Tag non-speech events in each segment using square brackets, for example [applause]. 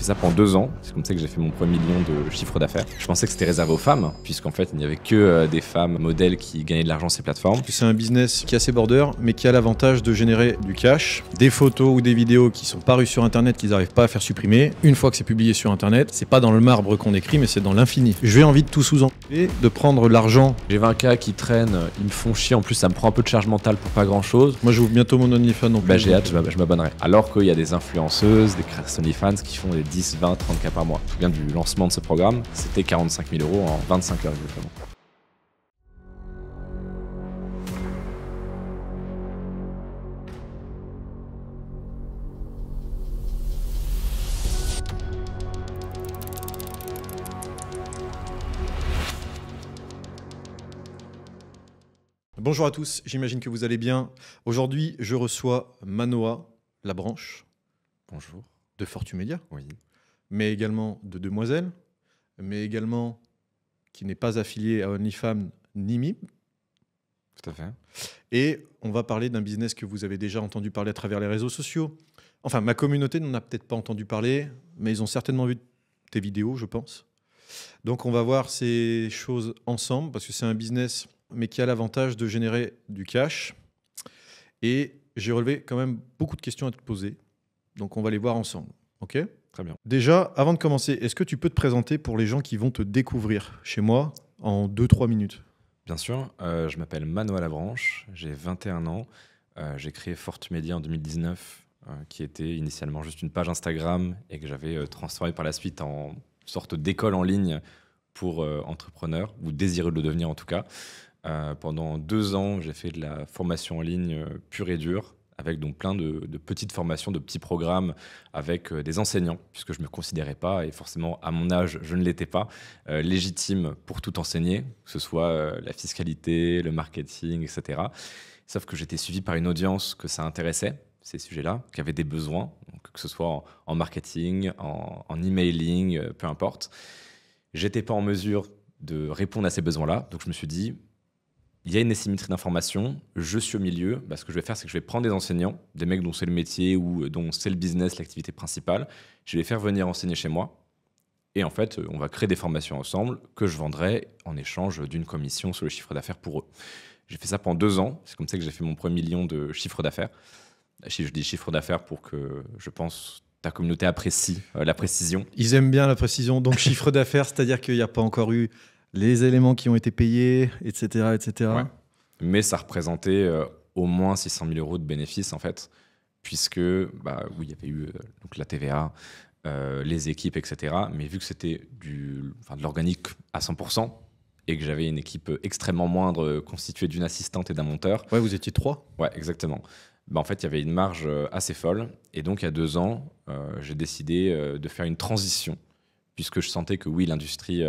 fait ça pendant deux ans. C'est comme ça que j'ai fait mon premier million de chiffre d'affaires. Je pensais que c'était réservé aux femmes, puisqu'en fait, il n'y avait que euh, des femmes modèles qui gagnaient de l'argent ces plateformes. C'est un business qui a ses borders, mais qui a l'avantage de générer du cash, des photos ou des vidéos qui sont parues sur Internet qu'ils n'arrivent pas à faire supprimer. Une fois que c'est publié sur Internet, c'est pas dans le marbre qu'on écrit, mais c'est dans l'infini. je vais envie de tout sous et de prendre l'argent. J'ai 20 cas qui traînent, ils me font chier. En plus, ça me prend un peu de charge mentale pour pas grand-chose. Moi, j'ouvre bientôt mon OnlyFans Bah, j'ai hâte, je m'abonnerai. Alors qu'il y a des influenceuses, des créateurs OnlyFans qui font des 10, 20, 30 cas par mois. Tout vient du lancement de ce programme, c'était 45 000 euros en 25 heures exactement. Bonjour à tous, j'imagine que vous allez bien. Aujourd'hui, je reçois Manoa Branche. Bonjour de Fortumédia, mais également de Demoiselle, mais également qui n'est pas affilié à OnlyFam ni MIB. Tout à fait. Et on va parler d'un business que vous avez déjà entendu parler à travers les réseaux sociaux. Enfin, ma communauté n'en a peut-être pas entendu parler, mais ils ont certainement vu tes vidéos, je pense. Donc on va voir ces choses ensemble, parce que c'est un business, mais qui a l'avantage de générer du cash. Et j'ai relevé quand même beaucoup de questions à te poser. Donc on va les voir ensemble. Ok Très bien. Déjà, avant de commencer, est-ce que tu peux te présenter pour les gens qui vont te découvrir chez moi en 2-3 minutes Bien sûr, euh, je m'appelle la Labranche, j'ai 21 ans, euh, j'ai créé Forte Media en 2019, euh, qui était initialement juste une page Instagram et que j'avais transformé par la suite en sorte d'école en ligne pour entrepreneurs, ou désireux de le devenir en tout cas. pendant deux ans, j'ai fait de la formation en ligne pure et dure, avec donc plein de, petites formations, de petits programmes avec euh, des enseignants, puisque je ne me considérais pas, et forcément à mon âge, je ne l'étais pas, euh, légitime pour tout enseigner, que ce soit euh, la fiscalité, le marketing, etc. Sauf que j'étais suivi par une audience que ça intéressait, ces sujets-là, qui avaient des besoins, que ce soit en, marketing, en, en emailing, peu importe. J'étais pas en mesure de répondre à ces besoins-là, donc je me suis dit, il y a une asymétrie d'information, je suis au milieu, bah, ce que je vais faire, c'est que je vais prendre des enseignants, des mecs dont c'est le métier ou euh, dont c'est le business, l'activité principale, je vais les faire venir enseigner chez moi. Et en fait, euh, on va créer des formations ensemble que je vendrai en échange d'une commission sur le chiffre d'affaires pour eux. J'ai fait ça pendant deux ans, c'est comme ça que j'ai fait mon premier million de chiffre d'affaires. Je dis chiffre d'affaires pour que, je pense, ta communauté apprécie euh, la précision. Ils aiment bien la précision, donc chiffre d'affaires, c'est-à-dire qu'il n'y a pas encore eu les éléments qui ont été payés, etc. etc. Mais ça représentait euh, au moins 600 000 euros de bénéfices, en fait, puisque, bah, oui, il y avait eu euh, donc la TVA, euh, les équipes, etc. Mais vu que c'était du, de l'organique à 100%, et que j'avais une équipe extrêmement moindre constituée d'une assistante et d'un monteur. Ouais, vous étiez trois Ouais, exactement. Bah, en fait, il y avait une marge assez folle. Et donc, il y a deux ans, j'ai décidé de faire une transition, puisque je sentais que oui, l'industrie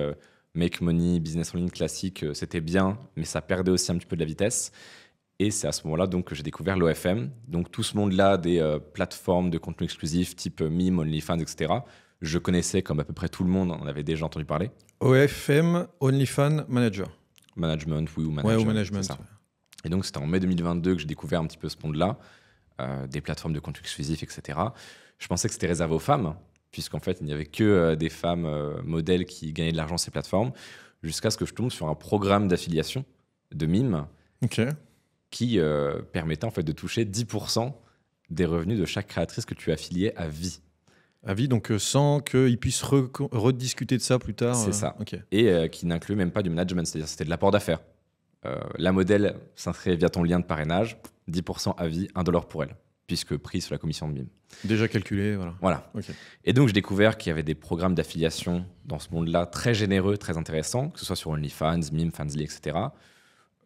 make money, business en ligne classique, euh, c'était bien, mais ça perdait aussi un petit peu de la vitesse. Et c'est à ce moment-là donc que j'ai découvert l'OFM. Donc tout ce monde-là des euh, plateformes de contenu exclusif type euh, Meme, OnlyFans, etc. Je connaissais comme à peu près tout le monde, on avait déjà entendu parler. OFM, OnlyFans Manager. Management, oui, ou management. Ouais, management. Et donc c'était en mai 2022 que j'ai découvert un petit peu ce monde-là, des plateformes de contenu exclusif, etc. Je pensais que c'était réservé aux femmes, puisqu'en fait, il n'y avait que euh, des femmes euh, modèles qui gagnaient de l'argent sur ces plateformes, jusqu'à ce que je tombe sur un programme d'affiliation de mime qui euh, permettait en fait de toucher 10% des revenus de chaque créatrice que tu affiliais à vie. À vie, donc sans qu'ils puissent rediscuter de ça plus tard. C'est ça. Et qui n'inclut même pas du management, c'est-à-dire c'était de l'apport d'affaires. la modèle s'inscrit via ton lien de parrainage, 10% à vie, 1 pour elle puisque pris sur la commission de MIM Déjà calculé, voilà. Voilà. Et donc, j'ai découvert qu'il y avait des programmes d'affiliation dans ce monde-là très généreux, très intéressants, que ce soit sur OnlyFans, MIM, Fansly, etc.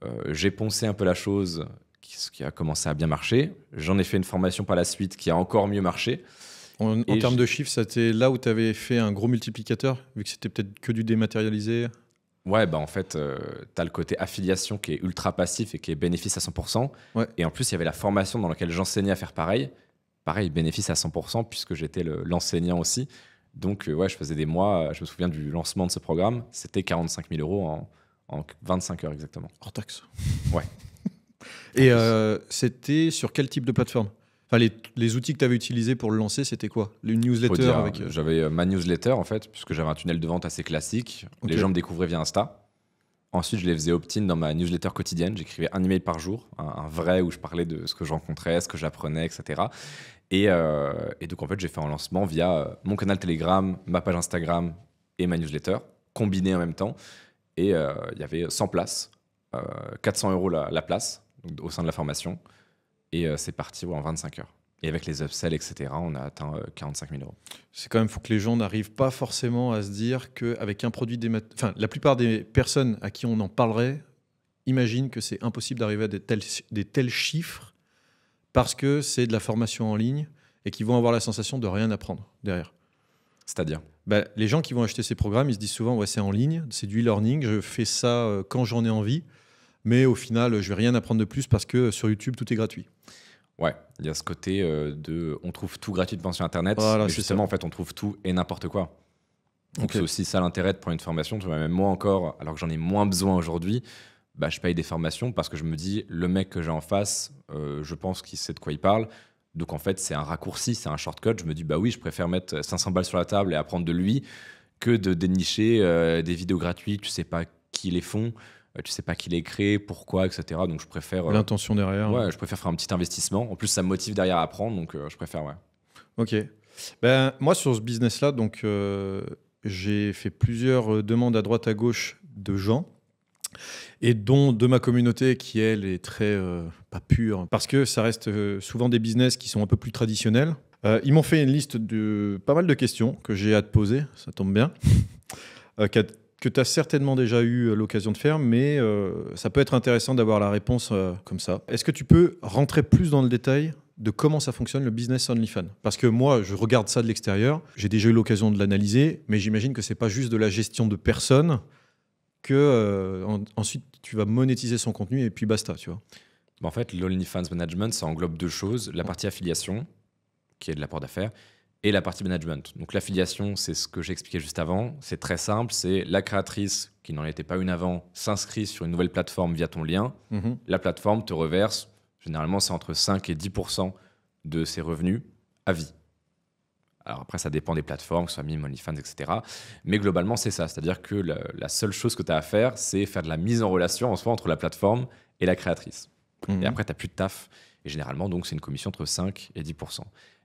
Euh, j'ai poncé un peu la chose, ce qui a commencé à bien marcher. J'en ai fait une formation par la suite qui a encore mieux marché. En, termes de chiffres, c'était là où tu avais fait un gros multiplicateur, vu que c'était peut-être que du dématérialisé Ouais, bah en fait, euh, t'as tu as le côté affiliation qui est ultra passif et qui est bénéfice à 100%. Et en plus, il y avait la formation dans laquelle j'enseignais à faire pareil. Pareil, bénéfice à 100% puisque j'étais l'enseignant aussi. Donc, euh, ouais, je faisais des mois. Je me souviens du lancement de ce programme. C'était 45 000 euros en, 25 heures exactement. Hors taxe. Ouais. et euh, c'était sur quel type de plateforme les, outils que tu avais utilisés pour le lancer, c'était quoi Une newsletter avec... Euh, j'avais euh, ma newsletter, en fait, puisque j'avais un tunnel de vente assez classique. Les gens me découvraient via Insta. Ensuite, je les faisais opt-in dans ma newsletter quotidienne. J'écrivais un email par jour, un, vrai où je parlais de ce que je rencontrais, ce que j'apprenais, etc. Euh, et, donc, en fait, j'ai fait un lancement via mon canal Telegram, ma page Instagram et ma newsletter, combinés en même temps. Et il y avait 100 places, 400 euros la, place au sein de la formation. Et euh, c'est parti en 25 heures. Et avec les upsells, etc., on a atteint 45 euh, 000 euros. C'est quand même, il faut que les gens n'arrivent pas forcément à se dire qu'avec un produit démat. enfin, la plupart des personnes à qui on en parlerait imaginent que c'est impossible d'arriver à des tels, des tels chiffres parce que c'est de la formation en ligne et qu'ils vont avoir la sensation de rien apprendre derrière. C'est-à-dire bah, Les gens qui vont acheter ces programmes, ils se disent souvent, c'est en ligne, c'est du e-learning, je fais ça euh, quand j'en ai envie. Mais au final, je vais rien apprendre de plus parce que sur YouTube, tout est gratuit. Ouais, il y a ce côté euh, de on trouve tout gratuit gratuitement sur Internet. Voilà, justement, en fait, on trouve tout et n'importe quoi. Donc c'est aussi ça l'intérêt de prendre une formation. même moi encore, alors que j'en ai moins besoin aujourd'hui, bah, je paye des formations parce que je me dis, le mec que j'ai en face, euh, je pense qu'il sait de quoi il parle. Donc en fait, c'est un raccourci, c'est un shortcut. Je me dis, bah oui, je préfère mettre 500 balles sur la table et apprendre de lui que de dénicher euh, des vidéos gratuites, tu sais pas qui les font. Euh, tu sais pas qui l'a créé, pourquoi, etc. Donc je préfère. Euh, L'intention derrière. Ouais, je préfère faire un petit investissement. En plus, ça me motive derrière à apprendre. donc euh, je préfère, ouais. Ok. Ben, moi, sur ce business-là, donc j'ai fait plusieurs demandes à droite à gauche de gens et dont de ma communauté qui elle est très pas pure parce que ça reste souvent des business qui sont un peu plus traditionnels. ils m'ont fait une liste de pas mal de questions que j'ai à te poser, ça tombe bien, [laughs] que tu as certainement déjà eu euh, l'occasion de faire, mais euh, ça peut être intéressant d'avoir la réponse euh, comme ça. Est-ce que tu peux rentrer plus dans le détail de comment ça fonctionne le business OnlyFans Parce que moi, je regarde ça de l'extérieur, j'ai déjà eu l'occasion de l'analyser, mais j'imagine que c'est pas juste de la gestion de personnes, que ensuite tu vas monétiser son contenu et puis basta, tu vois. Bah, en fait, l'OnlyFans Management, ça englobe deux choses, la partie affiliation, qui est de l'apport d'affaires, et la partie management. Donc l'affiliation, c'est ce que j'expliquais juste avant. C'est très simple, c'est la créatrice, qui n'en était pas une avant, s'inscrit sur une nouvelle plateforme via ton lien. Mhm. La plateforme te reverse, généralement c'est entre 5 et 10% de ses revenus à vie. Alors après, ça dépend des plateformes, que ce soit Mime, OnlyFans, etc. Mais globalement, c'est ça. C'est-à-dire que la, seule chose que tu as à faire, c'est faire de la mise en relation en soi entre la plateforme et la créatrice. Mhm. Et après, tu n'as plus de taf. Et généralement, donc, c'est une commission entre 5 et 10%.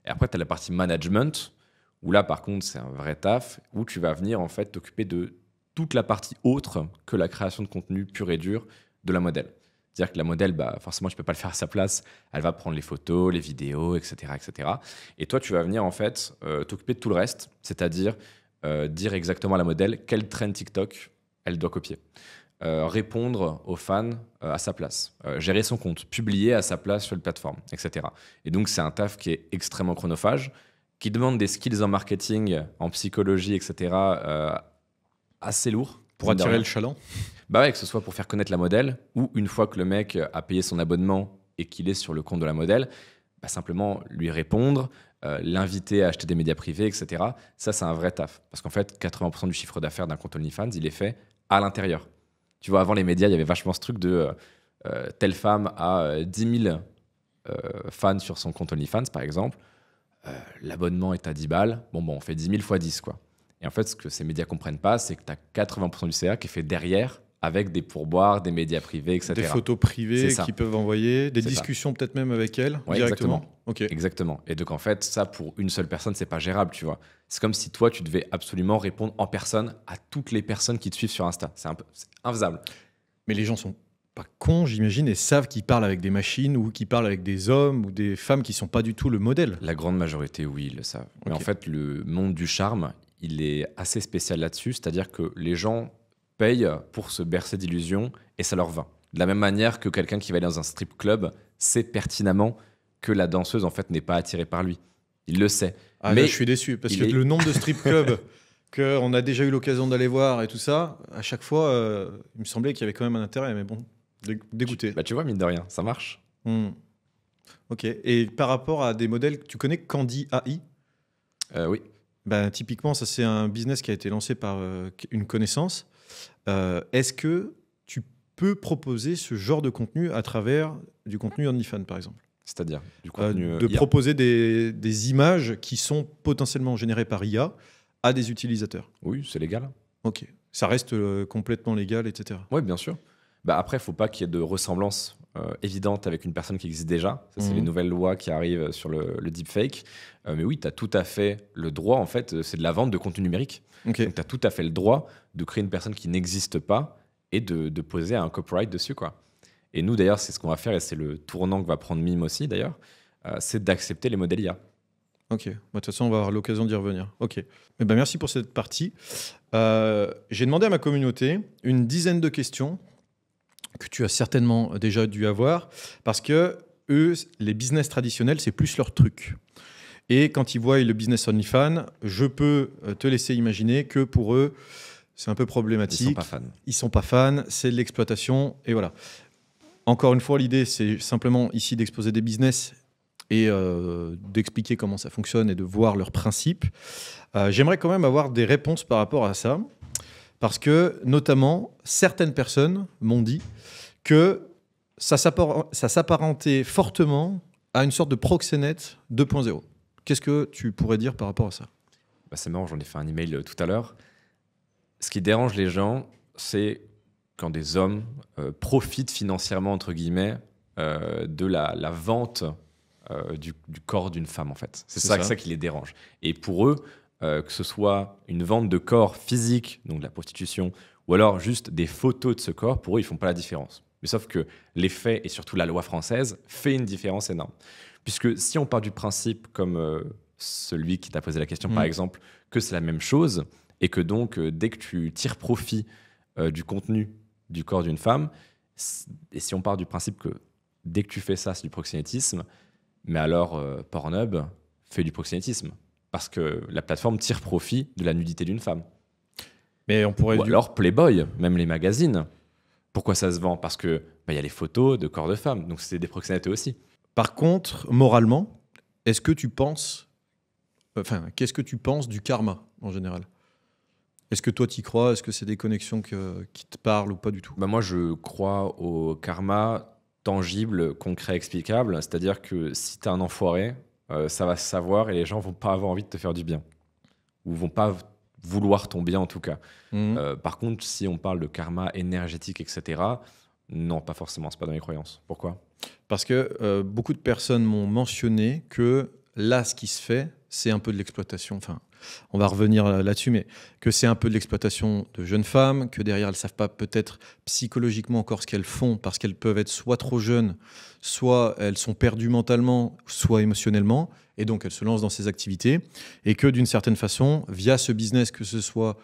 Et après, tu as la partie management, où là, par contre, c'est un vrai taf, où tu vas venir en fait t'occuper de toute la partie autre que la création de contenu pur et dur de la modèle. C'est-à-dire que la modèle, bah, forcément, tu ne peux pas le faire à sa place. Elle va prendre les photos, les vidéos, etc. etc. Et toi, tu vas venir en fait euh, t'occuper de tout le reste, c'est-à-dire euh, dire exactement à la modèle quel trend TikTok elle doit copier. Euh, répondre aux fans euh, à sa place, euh, gérer son compte, publier à sa place sur les plateformes, etc. Et donc c'est un taf qui est extrêmement chronophage, qui demande des skills en marketing, en psychologie, etc. assez lourd. Pour attirer le chaland Bah ouais, que ce soit pour faire connaître la modèle, ou une fois que le mec a payé son abonnement et qu'il est sur le compte de la modèle, bah simplement lui répondre, l'inviter à acheter des médias privés, etc. Ça, c'est un vrai taf. Parce qu'en fait, 80% du chiffre d'affaires d'un compte OnlyFans, il est fait à l'intérieur. Tu vois, avant les médias, il y avait vachement ce truc de euh, euh, telle femme a 10 euh, 000 fans sur son compte OnlyFans, par exemple. L'abonnement est à 10 balles. Bon, bon, on fait 10 000 fois 10, quoi. Et en fait, ce que ces médias comprennent pas, c'est que tu as 80% du CA qui est fait derrière avec des pourboires, des médias privés, etc. Des photos privées qu'ils peuvent envoyer, des discussions peut-être même avec elles, directement. Exactement. exactement. Et donc en fait, ça pour une seule personne, c'est pas gérable, tu vois. C'est comme si toi, tu devais absolument répondre en personne à toutes les personnes qui te suivent sur Insta. C'est un invisible. Mais les gens sont pas cons, j'imagine, et savent qu'ils parlent avec des machines ou qu'ils parlent avec des hommes ou des femmes qui sont pas du tout le modèle. La grande majorité, oui, ils le savent. Mais en fait, le monde du charme, il est assez spécial là-dessus, c'est-à-dire que les gens paye pour se bercer d'illusions et ça leur va. De la même manière que quelqu'un qui va aller dans un strip club sait pertinemment que la danseuse en fait n'est pas attirée par lui. Il le sait. Ah, mais je suis déçu parce que le nombre de strip [laughs] clubs qu'on a déjà eu l'occasion d'aller voir et tout ça, à chaque fois, euh, il me semblait qu'il y avait quand même un intérêt, mais bon, d'écouter dégoûté. Tu, bah tu vois, mine de rien, ça marche. Hmm. Ok. Et par rapport à des modèles, tu connais Candy AI euh, Oui. Bah, typiquement, ça c'est un business qui a été lancé par euh, une connaissance euh, est-ce que tu peux proposer ce genre de contenu à travers du contenu OnlyFans, par exemple C'est-à-dire euh, euh, De proposer des, images qui sont potentiellement générées par IA à des utilisateurs. Oui, c'est légal. Ok. Ça reste complètement légal, etc. Oui, bien sûr. Bah après, il faut pas qu'il y ait de ressemblance euh, évidente avec une personne qui existe déjà. c'est mhm. les nouvelles lois qui arrivent sur le, deepfake. Euh, mais oui, tu as tout à fait le droit, en fait, euh, c'est de la vente de contenu numérique. Donc, tu as tout à fait le droit de créer une personne qui n'existe pas et de, poser un copyright dessus, quoi. Et nous, d'ailleurs, c'est ce qu'on va faire, et c'est le tournant que va prendre Mime aussi, d'ailleurs, c'est d'accepter les modèles IA. Ok, bah, de toute façon, on va avoir l'occasion d'y revenir. Ok. Mais eh ben, merci pour cette partie. J'ai demandé à ma communauté une dizaine de questions que tu as certainement déjà dû avoir, parce que eux, les business traditionnels, c'est plus leur truc. Et quand ils voient le business OnlyFans, je peux euh, te laisser imaginer que pour eux, c'est un peu problématique. Ils sont pas fans. Ils sont pas fans, c'est de l'exploitation, et voilà. Encore une fois, l'idée, c'est simplement ici d'exposer des business et euh, d'expliquer comment ça fonctionne et de voir leurs principes. Euh, j'aimerais quand même avoir des réponses par rapport à ça. Parce que, notamment, certaines personnes m'ont dit que ça s'apparentait fortement à une sorte de proxénète 2.0. Qu'est-ce que tu pourrais dire par rapport à ça bah C'est marrant, j'en ai fait un email euh, tout à l'heure. Ce qui dérange les gens, c'est quand des hommes euh, profitent financièrement, entre guillemets, euh, de la, vente du, corps d'une femme, en fait. C'est ça, ça, qui les dérange. Et pour eux, euh, que ce soit une vente de corps physique, donc de la prostitution, ou alors juste des photos de ce corps, pour eux, ils font pas la différence. Mais sauf que les faits et surtout la loi française fait une différence énorme. Puisque si on part du principe, comme euh, celui qui t'a posé la question par mm. exemple, que c'est la même chose et que donc euh, dès que tu tires profit du contenu du corps d'une femme, et si on part du principe que dès que tu fais ça, c'est du proxénétisme, mais alors Pornhub fait du proxénétisme parce que la plateforme tire profit de la nudité d'une femme. Mais on pourrait Ou du... alors Playboy, même les magazines. Pourquoi ça se vend Parce que bah, il y a les photos de corps de femmes, donc c'est des proxénètes aussi. Par contre, moralement, est-ce que tu penses, enfin, qu'est-ce que tu penses du karma en général est-ce que toi t'y crois Est-ce que c'est des connexions qui te parlent ou pas du tout bah Moi je crois au karma tangible, concret, explicable. C'est-à-dire que si t'es un enfoiré, euh, ça va se savoir et les gens vont pas avoir envie de te faire du bien. Ou vont pas vouloir ton bien en tout cas. Mhm. Euh, par contre, si on parle de karma énergétique, etc., non, pas forcément, c'est pas dans mes croyances. Pourquoi Parce que euh, beaucoup de personnes m'ont mentionné que là, ce qui se fait, c'est un peu de l'exploitation. Enfin, on va revenir euh, là-dessus, mais que c'est un peu de l'exploitation de jeunes femmes, que derrière elles ne savent pas peut-être psychologiquement encore ce qu'elles font parce qu'elles peuvent être soit trop jeunes, soit elles sont perdues mentalement, soit émotionnellement, et donc elles se lancent dans ces activités, et que d'une certaine façon, via ce business, que ce soit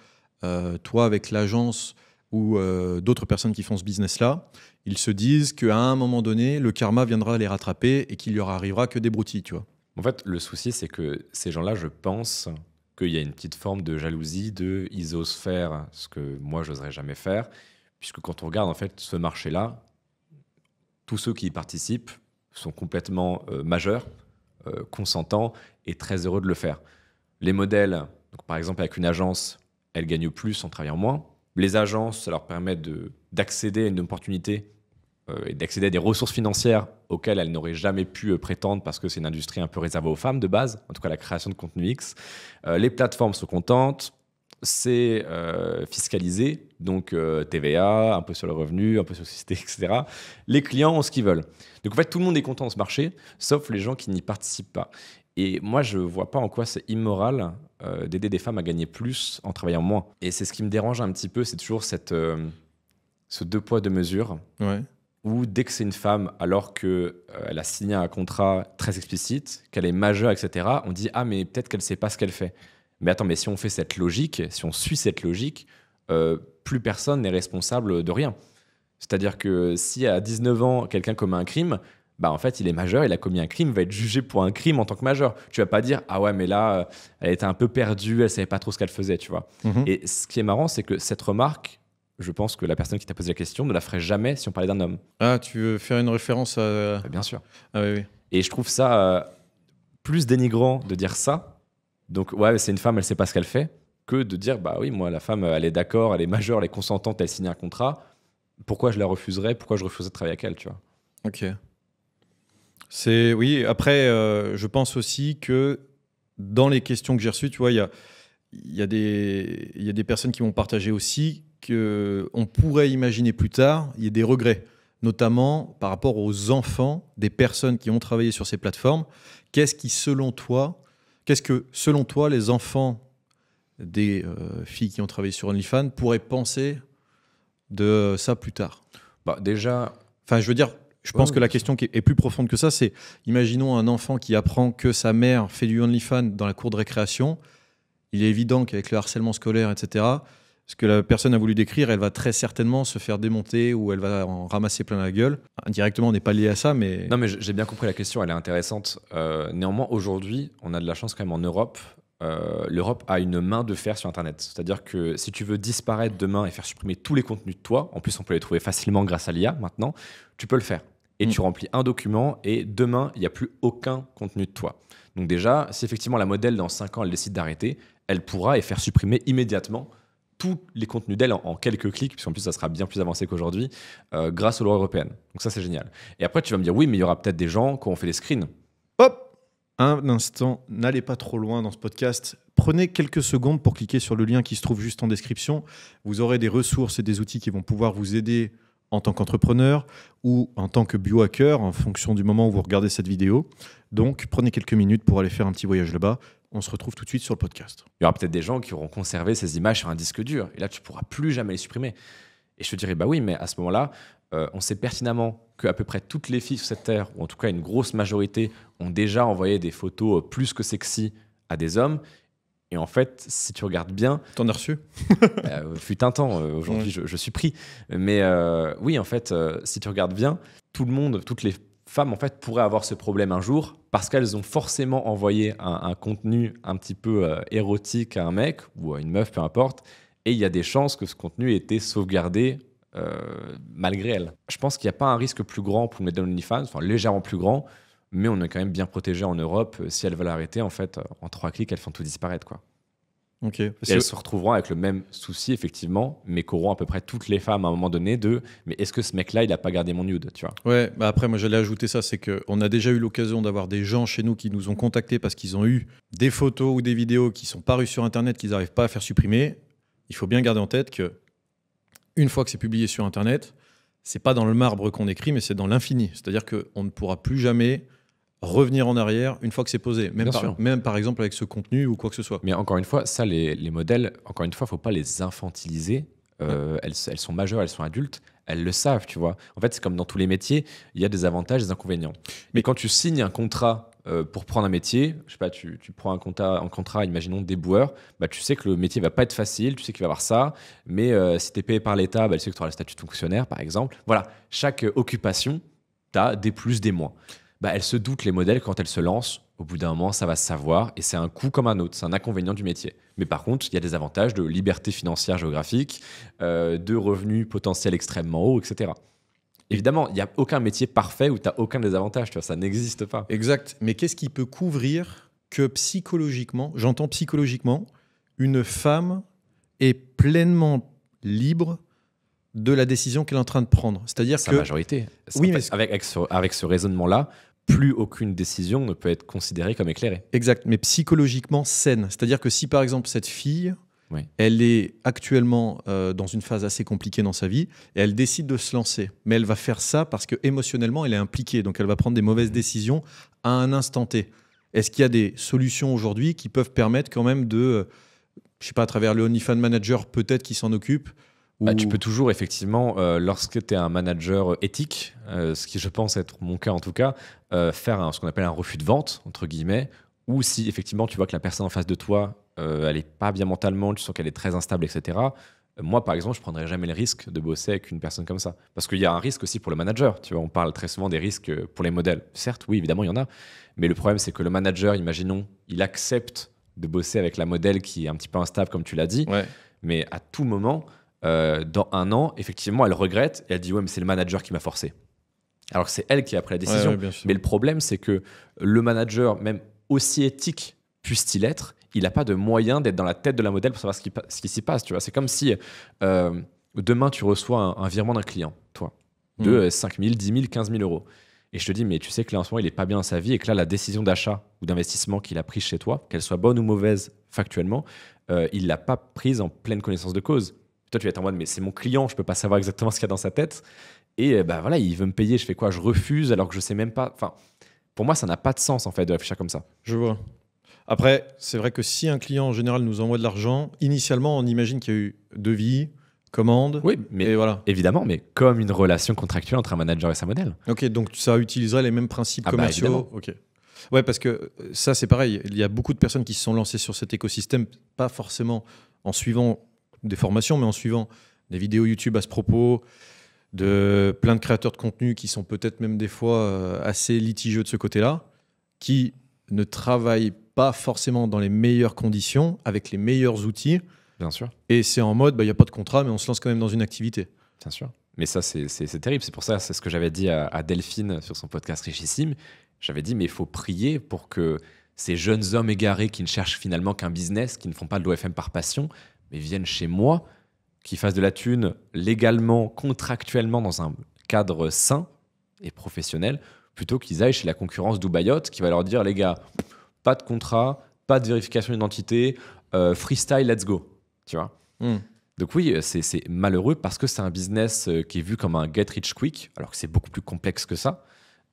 euh, toi avec l'agence, ou euh, d'autres personnes qui font ce business-là, ils se disent qu'à un moment donné, le karma viendra les rattraper et qu'il leur arrivera que des broutilles, tu vois. En fait, le souci, c'est que ces gens-là, je pense, qu'il y a une petite forme de jalousie, de isosphère ce que moi j'oserais jamais faire, puisque quand on regarde en fait ce marché-là, tous ceux qui y participent sont complètement euh, majeurs, euh, consentants et très heureux de le faire. Les modèles, par exemple avec une agence, elles gagnent plus en travaillant moins. Les agences, ça leur permet d'accéder à une opportunité euh, et d'accéder à des ressources financières auxquelles elle n'aurait jamais pu euh, prétendre parce que c'est une industrie un peu réservée aux femmes de base, en tout cas la création de contenu X. Euh, les plateformes sont contentes, c'est fiscalisé, donc TVA, un peu sur le revenu, un peu sur la société, [laughs] etc. Les clients ont ce qu'ils veulent. Donc en fait, tout le monde est content dans ce marché, sauf les gens qui n'y participent pas. Et moi, je ne vois pas en quoi c'est immoral d'aider des femmes à gagner plus en travaillant moins. Et c'est ce qui me dérange un petit peu, c'est toujours cette, ce deux poids, deux mesures. Ouais où dès que c'est une femme, alors qu'elle euh, elle a signé un contrat très explicite, qu'elle est majeure, etc., on dit Ah, mais peut-être qu'elle ne sait pas ce qu'elle fait. Mais attends, mais si on fait cette logique, si on suit cette logique, euh, plus personne n'est responsable de rien. C'est-à-dire que si à 19 ans, quelqu'un commet un crime, bah en fait, il est majeur, il a commis un crime, va être jugé pour un crime en tant que majeur. Tu vas pas dire ah ouais, mais là, euh, elle était un peu perdue, elle savait pas trop ce qu'elle faisait, tu vois. Mm-hmm. Et ce qui est marrant, c'est que cette remarque, je pense que la personne qui t'a posé la question ne la ferait jamais si on parlait d'un homme. Ah, tu veux faire une référence à. Euh, bien sûr. Ah, oui, Et je trouve ça euh, plus dénigrant de dire ça. Donc, ouais, c'est une femme, elle sait pas ce qu'elle fait, que de dire, bah oui, moi, la femme, elle est d'accord, elle est majeure, elle est consentante, elle signe un contrat. Pourquoi je la refuserais Pourquoi je refuserais de travailler avec elle, tu vois Ok. C'est. Oui, après, euh, je pense aussi que dans les questions que j'ai reçues, tu vois, il y a il y, a des, il y a des personnes qui m'ont partagé aussi on pourrait imaginer plus tard, il y a des regrets, notamment par rapport aux enfants des personnes qui ont travaillé sur ces plateformes. Qu'est-ce qui, selon toi, qu'est-ce que, selon toi, les enfants des euh, filles qui ont travaillé sur OnlyFans pourraient penser de ça plus tard bah, Déjà. Enfin, je veux dire, je pense que la question qui est plus profonde que ça, c'est imaginons un enfant qui apprend que sa mère fait du OnlyFans dans la cour de récréation. Il est évident qu'avec le harcèlement scolaire, etc., ce que la personne a voulu décrire, elle va très certainement se faire démonter ou elle va en ramasser plein la gueule. Indirectement, on n'est pas lié à ça, mais... Non, mais j'ai bien compris la question, elle est intéressante. Euh, néanmoins, aujourd'hui, on a de la chance quand même en Europe. Euh, L'Europe a une main de fer sur Internet. C'est-à-dire que si tu veux disparaître demain et faire supprimer tous les contenus de toi, en plus on peut les trouver facilement grâce à l'IA maintenant, tu peux le faire. Et mm. tu remplis un document et demain, il n'y a plus aucun contenu de toi. Donc déjà, si effectivement la modèle dans 5 ans, elle décide d'arrêter, elle pourra et faire supprimer immédiatement tous les contenus d'elle en, quelques clics, puisqu'en plus ça sera bien plus avancé qu'aujourd'hui, euh, grâce aux lois européennes. Donc ça c'est génial. Et après tu vas me dire, oui, mais il y aura peut-être des gens qui ont fait les screens. Hop Un instant, n'allez pas trop loin dans ce podcast. Prenez quelques secondes pour cliquer sur le lien qui se trouve juste en description. Vous aurez des ressources et des outils qui vont pouvoir vous aider en tant qu'entrepreneur ou en tant que biohacker en fonction du moment où vous regardez cette vidéo. Donc prenez quelques minutes pour aller faire un petit voyage là-bas on se retrouve tout de suite sur le podcast. Il y aura peut-être des gens qui auront conservé ces images sur un disque dur, et là, tu pourras plus jamais les supprimer. Et je te dirais, bah oui, mais à ce moment-là, euh, on sait pertinemment qu'à peu près toutes les filles sur cette terre, ou en tout cas une grosse majorité, ont déjà envoyé des photos euh, plus que sexy à des hommes. Et en fait, si tu regardes bien. [laughs] T'en as reçu euh, Fut un temps, aujourd'hui je, je, suis pris. Mais oui, en fait, si tu regardes bien, tout le monde, toutes les femmes en fait pourraient avoir ce problème un jour parce qu'elles ont forcément envoyé un, contenu un petit peu euh, érotique à un mec ou à une meuf, peu importe, et il y a des chances que ce contenu ait été sauvegardé euh, malgré elles. Je pense qu'il n'y a pas un risque plus grand pour les mettre dans OnlyFans, enfin légèrement plus grand, mais on est quand même bien protégé en Europe. Euh, si elles veulent arrêter, en fait, en trois clics, elles font tout disparaître, quoi. Et elles se retrouveront avec le même souci, effectivement, mais qu'auront à peu près toutes les femmes à un moment donné de mais est-ce que ce mec-là, il n'a pas gardé mon nude tu vois Ouais, bah après, moi j'allais ajouter ça c'est qu'on a déjà eu l'occasion d'avoir des gens chez nous qui nous ont contactés parce qu'ils ont eu des photos ou des vidéos qui sont parues sur Internet qu'ils n'arrivent pas à faire supprimer. Il faut bien garder en tête que, une fois que c'est publié sur Internet, c'est pas dans le marbre qu'on écrit, mais c'est dans l'infini. C'est-à-dire qu'on ne pourra plus jamais revenir en arrière une fois que c'est posé, même par, exemple avec ce contenu ou quoi que ce soit. Mais encore une fois, ça, les, modèles, encore une fois, il ne faut pas les infantiliser. Euh, elles, sont majeures, elles sont adultes, elles le savent, tu vois. En fait, c'est comme dans tous les métiers, il y a des avantages, des inconvénients. Mais quand tu signes un contrat euh, pour prendre un métier, je sais pas, tu, prends un contrat, imaginons des boueurs, bah, tu sais que le métier va pas être facile, tu sais qu'il va y avoir ça, mais euh, si tu es payé par l'État, bah, tu sais que tu auras le statut de fonctionnaire, par exemple. Voilà, chaque occupation, tu as des plus, des moins. Bah, elle se doute les modèles quand elle se lance. Au bout d'un moment, ça va se savoir et c'est un coût comme un autre, c'est un inconvénient du métier. Mais par contre, il y a des avantages de liberté financière géographique, euh, de revenus potentiels extrêmement hauts, etc. Évidemment, il n'y a aucun métier parfait où tu n'as aucun des tu ça n'existe pas. Exact, mais qu'est-ce qui peut couvrir que psychologiquement, j'entends psychologiquement, une femme est pleinement libre de la décision qu'elle est en train de prendre. C'est-à-dire Sa majorité. Oui, mais... avec, avec ce, raisonnement-là, plus aucune décision ne peut être considérée comme éclairée. Exact, mais psychologiquement saine. C'est-à-dire que si par exemple cette fille, elle est actuellement euh, dans une phase assez compliquée dans sa vie et elle décide de se lancer, mais elle va faire ça parce que émotionnellement elle est impliquée, donc elle va prendre des mauvaises mhm. décisions à un instant T. Est-ce qu'il y a des solutions aujourd'hui qui peuvent permettre quand même de, Je euh, je sais pas, à travers le OnlyFans Manager peut-être qui s'en occupe, bah, tu peux toujours, effectivement, euh, lorsque tu es un manager euh, éthique, euh, ce qui je pense être mon cas en tout cas, faire ce qu'on appelle un refus de vente, entre guillemets, ou si effectivement tu vois que la personne en face de toi, elle n'est pas bien mentalement, tu sens qu'elle est très instable, etc. Moi, par exemple, je prendrais jamais le risque de bosser avec une personne comme ça. Parce qu'il y a un risque aussi pour le manager. Tu vois, on parle très souvent des risques pour les modèles. Certes, oui, évidemment, il y en a. Mais le problème, c'est que le manager, imaginons, il accepte de bosser avec la modèle qui est un petit peu instable, comme tu l'as dit. Mais à tout moment, euh, dans un an, effectivement, elle regrette et elle dit Ouais, mais c'est le manager qui m'a forcé. Alors que c'est elle qui a pris la décision. mais le problème, c'est que le manager, même aussi éthique puisse-t-il être, il n'a pas de moyen d'être dans la tête de la modèle pour savoir ce qui, s'y passe. Tu vois, c'est comme si euh, demain tu reçois un, virement d'un client, toi, de 5000 5 000, 10 000, 15 000 euros. Et je te dis, mais tu sais que là en ce moment, il n'est pas bien dans sa vie et que là, la décision d'achat ou d'investissement qu'il a prise chez toi, qu'elle soit bonne ou mauvaise factuellement, euh, il ne l'a pas prise en pleine connaissance de cause. Toi, tu vas être en mode, mais c'est mon client, je peux pas savoir exactement ce qu'il y a dans sa tête. Et euh, bah voilà, il veut me payer, je fais quoi Je refuse alors que je sais même pas. Enfin, pour moi, ça n'a pas de sens en fait de réfléchir comme ça. Je vois. Après, c'est vrai que si un client en général nous envoie de l'argent, initialement, on imagine qu'il y a eu devis, commande. Oui, mais voilà. évidemment, mais comme une relation contractuelle entre un manager et sa modèle. Ok, donc ça utiliserait les mêmes principes ah bah, commerciaux. ok. Ouais, parce que euh, ça, c'est pareil. Il y a beaucoup de personnes qui se sont lancées sur cet écosystème, pas forcément en suivant des formations, mais en suivant des vidéos YouTube à ce propos, de plein de créateurs de contenu qui sont peut-être même des fois euh, assez litigieux de ce côté-là, qui ne travaillent pas forcément dans les meilleures conditions, avec les meilleurs outils. Bien sûr. Et c'est en mode, bah, il y n'y a pas de contrat, mais on se lance quand même dans une activité. Bien sûr. Mais ça, c'est terrible. C'est pour ça, c'est ce que j'avais dit à, à, Delphine sur son podcast Richissime. J'avais dit, mais il faut prier pour que ces jeunes hommes égarés qui ne cherchent finalement qu'un business, qui ne font pas de l'OFM par passion, mais viennent chez moi, qui fassent de la thune légalement, contractuellement, dans un cadre sain et professionnel, plutôt qu'ils aillent chez la concurrence d'Ubayot qui va leur dire les gars, pas de contrat, pas de vérification d'identité, euh, freestyle, let's go. Tu vois hmm. Donc oui, c'est malheureux parce que c'est un business euh, qui est vu comme un get rich quick, alors que c'est beaucoup plus complexe que ça,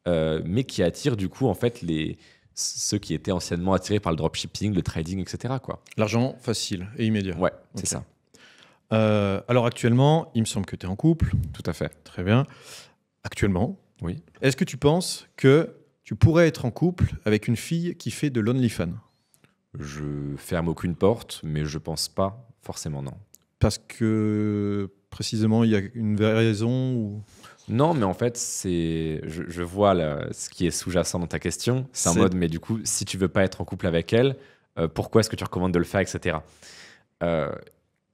euh, mais qui attire du coup en fait les, ceux qui étaient anciennement attirés par le dropshipping, le trading, etc. Quoi. L'argent facile et immédiat. Ouais, c'est ça. Euh, alors actuellement, il me semble que tu es en couple. Tout à fait. Très bien. Actuellement, oui. Est-ce que tu penses que tu pourrais être en couple avec une fille qui fait de fan Je ferme aucune porte, mais je pense pas forcément non. Parce que précisément, il y a une vraie raison ou... Non, mais en fait, c'est, je, vois ce qui est sous-jacent dans ta question. C'est en mode, mais du coup, si tu veux pas être en couple avec elle, euh, pourquoi est-ce que tu recommandes de le faire, etc. Euh,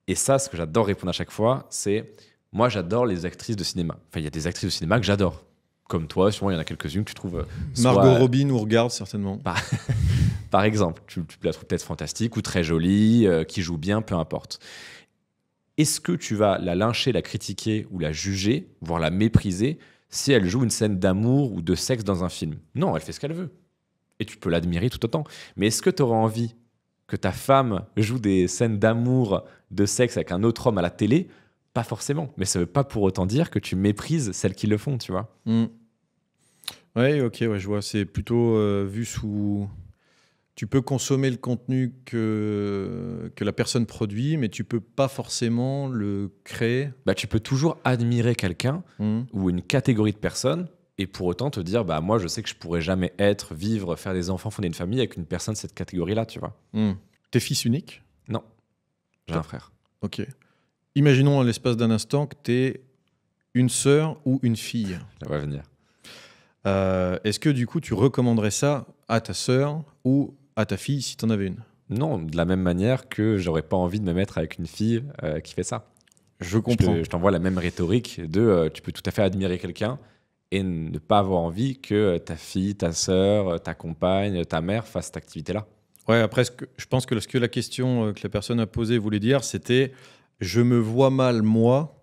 et ça, ce que j'adore répondre à chaque fois, c'est moi, j'adore les actrices de cinéma. Enfin, il y a des actrices de cinéma que j'adore. Comme toi, sûrement, il y en a quelques-unes que tu trouves. Euh, Margot Robbie nous regarde certainement. [laughs] Par, exemple, tu, tu, la trouves peut-être fantastique ou très jolie, qui joue bien, peu importe est-ce que tu vas la lyncher, la critiquer ou la juger, voire la mépriser, si elle joue une scène d'amour ou de sexe dans un film Non, elle fait ce qu'elle veut. Et tu peux l'admirer tout autant. Mais est-ce que tu auras envie que ta femme joue des scènes d'amour, de sexe avec un autre homme à la télé Pas forcément. Mais ça ne veut pas pour autant dire que tu méprises celles qui le font, tu vois. Hmm. Oui, ok, je vois. C'est plutôt euh, vu sous tu peux consommer le contenu que, que la personne produit, mais tu peux pas forcément le créer. Bah, tu peux toujours admirer quelqu'un hum. ou une catégorie de personnes et pour autant te dire bah moi je sais que je pourrais jamais être, vivre, faire des enfants, fonder une famille avec une personne de cette catégorie-là, tu vois. Hum. T'es fils unique Non, j'ai un frère. Ok. Imaginons à l'espace d'un instant que t'es une sœur ou une fille. Ça va venir. Euh, est-ce que du coup tu recommanderais ça à ta sœur ou ta fille si tu en avais une Non, de la même manière que j'aurais pas envie de me mettre avec une fille euh, qui fait ça. Je comprends. Je t'envoie la même rhétorique de euh, tu peux tout à fait admirer quelqu'un et ne pas avoir envie que euh, ta fille, ta sœur, ta compagne, ta mère fassent cette activité-là. Ouais, après, je pense que ce la question que la personne a posée voulait dire, c'était je me vois mal, moi,